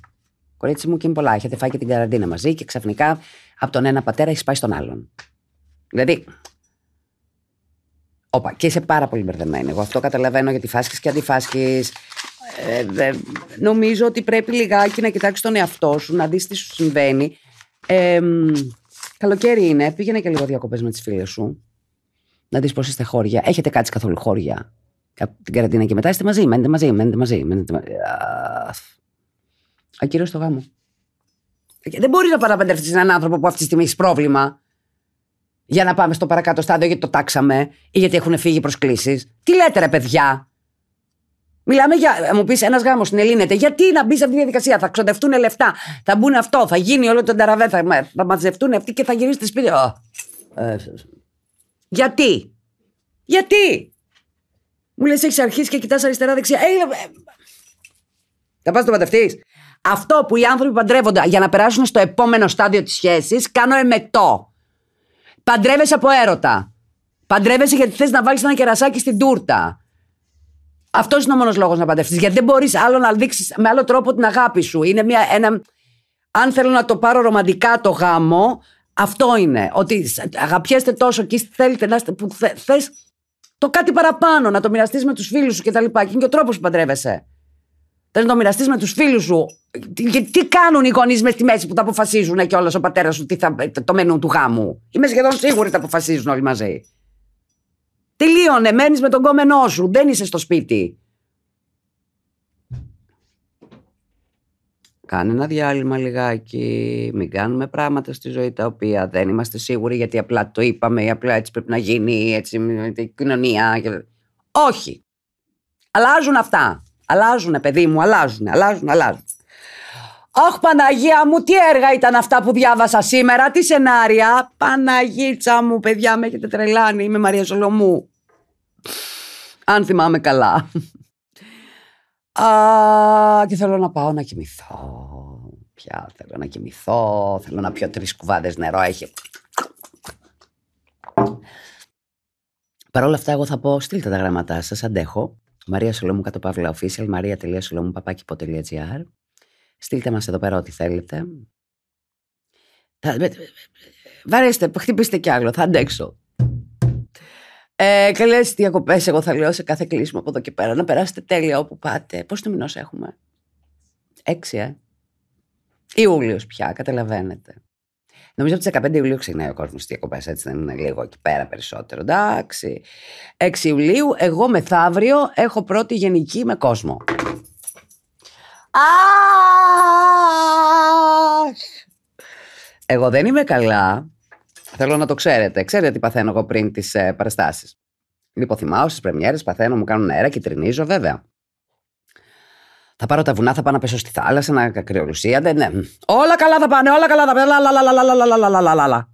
Κορίτσι μου και είναι πολλά. Έχετε φάει και την καραντίνα μαζί και ξαφνικά από τον ένα πατέρα έχεις πάει στον άλλον. Δηλαδή. Όπα, και είσαι πάρα πολύ μπερδεμένη. Εγώ αυτό καταλαβαίνω γιατί φάσκεις και αντιφάσκεις. Ε, νομίζω ότι πρέπει λιγάκι να κοιτάξεις τον εαυτό σου, να δεις τι σου συμβαίνει. Ε, καλοκαίρι είναι, πήγαινε και λίγο διακοπές με τις φίλες σου. Να δεις πώς είστε χώρια. Έχετε κάτσει καθόλου χώρια την καραντίνα και μετά είστε μαζί, μένετε μαζί, μένετε μαζί. Μένετε... Ακυρώσει το γάμο. Ε, δεν μπορείς να παραπεντρευτεί έναν άνθρωπο που αυτή τη στιγμή έχεις πρόβλημα για να πάμε στο παρακάτω στάδιο γιατί το τάξαμε ή γιατί έχουν φύγει προσκλήσεις. Τι λέτε ρε παιδιά. Μιλάμε για. Ε, μου πεις ένας γάμος συνελύνεται. Γιατί να μπεις σε αυτή τη διαδικασία. Θα ξοδευτούν λεφτά. Θα μπουν αυτό. Θα γίνει όλο τον ταραβέ. Θα, μαζευτούν αυτοί και θα τη σπίτι. Ε, γιατί. Γιατί. Μου λες, έχεις αρχίσει και κοιτάς αριστερά-δεξιά. Ε, ε θα πας το παντευτείς Αυτό που οι άνθρωποι παντρεύονται για να περάσουν στο επόμενο στάδιο της σχέσης, κάνω εμετό. Παντρεύεσαι από έρωτα. Παντρεύεσαι γιατί θες να βάλεις ένα κερασάκι στην τούρτα. Αυτός είναι ο μόνος λόγος να παντρευτείς. Γιατί δεν μπορείς άλλο να δείξεις με άλλο τρόπο την αγάπη σου. Είναι μια, ένα. Αν θέλω να το πάρω ρομαντικά το γάμο, αυτό είναι. Ότι αγαπιέστε τόσο και θέλετε να είστε που θες, το κάτι παραπάνω, να το μοιραστείς με τους φίλους σου κτλ. Και είναι και ο τρόπος που παντρεύεσαι. Θες να το μοιραστείς με τους φίλους σου. γιατί τι κάνουν οι γονείς μες στη μέση που τα αποφασίζουν και όλο ο πατέρας σου τι θα, το μένουν του γάμου. Είμαι σχεδόν σίγουρη τα αποφασίζουν όλοι μαζί. Τελείωνε, μένεις με τον κόμενό σου, δεν είσαι στο σπίτι. Κάνε ένα διάλειμμα λιγάκι, μην κάνουμε πράγματα στη ζωή τα οποία δεν είμαστε σίγουροι γιατί απλά το είπαμε ή απλά έτσι πρέπει να γίνει, έτσι η κοινωνία. Όχι. Αλλάζουν αυτά. Αλλάζουν, παιδί μου, αλλάζουν, αλλάζουν, αλλάζουν. Όχι Παναγία μου, τι έργα ήταν αυτά που διάβασα σήμερα, τι σενάρια. Παναγίτσα μου, παιδιά, με έχετε τρελάνει, είμαι Μαρία Σολομού. Αν θυμάμαι καλά. Α, και θέλω να πάω να κοιμηθώ. Πια θέλω να κοιμηθώ. Θέλω να πιω τρεις κουβάδες νερό. Έχει. Παρ' όλα αυτά, εγώ θα πω: στείλτε τα γράμματά σας. Αντέχω. Μαρία Σολόμου κάτω παύλα official, Μαρία.σολόμου παπάκι.gr. Στείλτε μας εδώ πέρα ό,τι θέλετε. Βαρέστε, χτυπήστε κι άλλο. Θα αντέξω. Ε, Καλές διακοπές, εγώ θα λέω σε κάθε κλείσιμο από εδώ και πέρα. Να περάσετε τέλεια όπου πάτε. το μηνό έχουμε, 6 ε. Ιούλιος πια, καταλαβαίνετε. Νομίζω από τι 15 Ιουλίου ξεκινάει ο κόσμος στις διακοπές, έτσι δεν είναι λίγο εκεί πέρα περισσότερο. Εντάξει. 6 Ιουλίου, εγώ μεθαύριο έχω πρώτη γενική με κόσμο. Αχ! Εγώ δεν είμαι καλά. Θέλω να το ξέρετε. Ξέρετε τι παθαίνω εγώ πριν τις ε, παραστάσεις. θυμάμαι στι πρεμιέρες, παθαίνω, μου κάνουν αέρα, τρινίζω, βέβαια. Θα πάρω τα βουνά, θα πάω να πέσω στη θάλασσα, να κρυολουσία. Ναι, ναι. Όλα καλά θα πάνε, όλα καλά θα πάνε. Λα,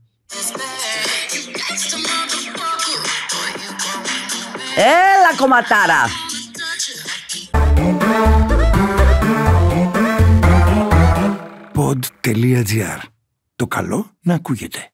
Έλα κομματάρα! Pod.gr. Το καλό να ακούγεται.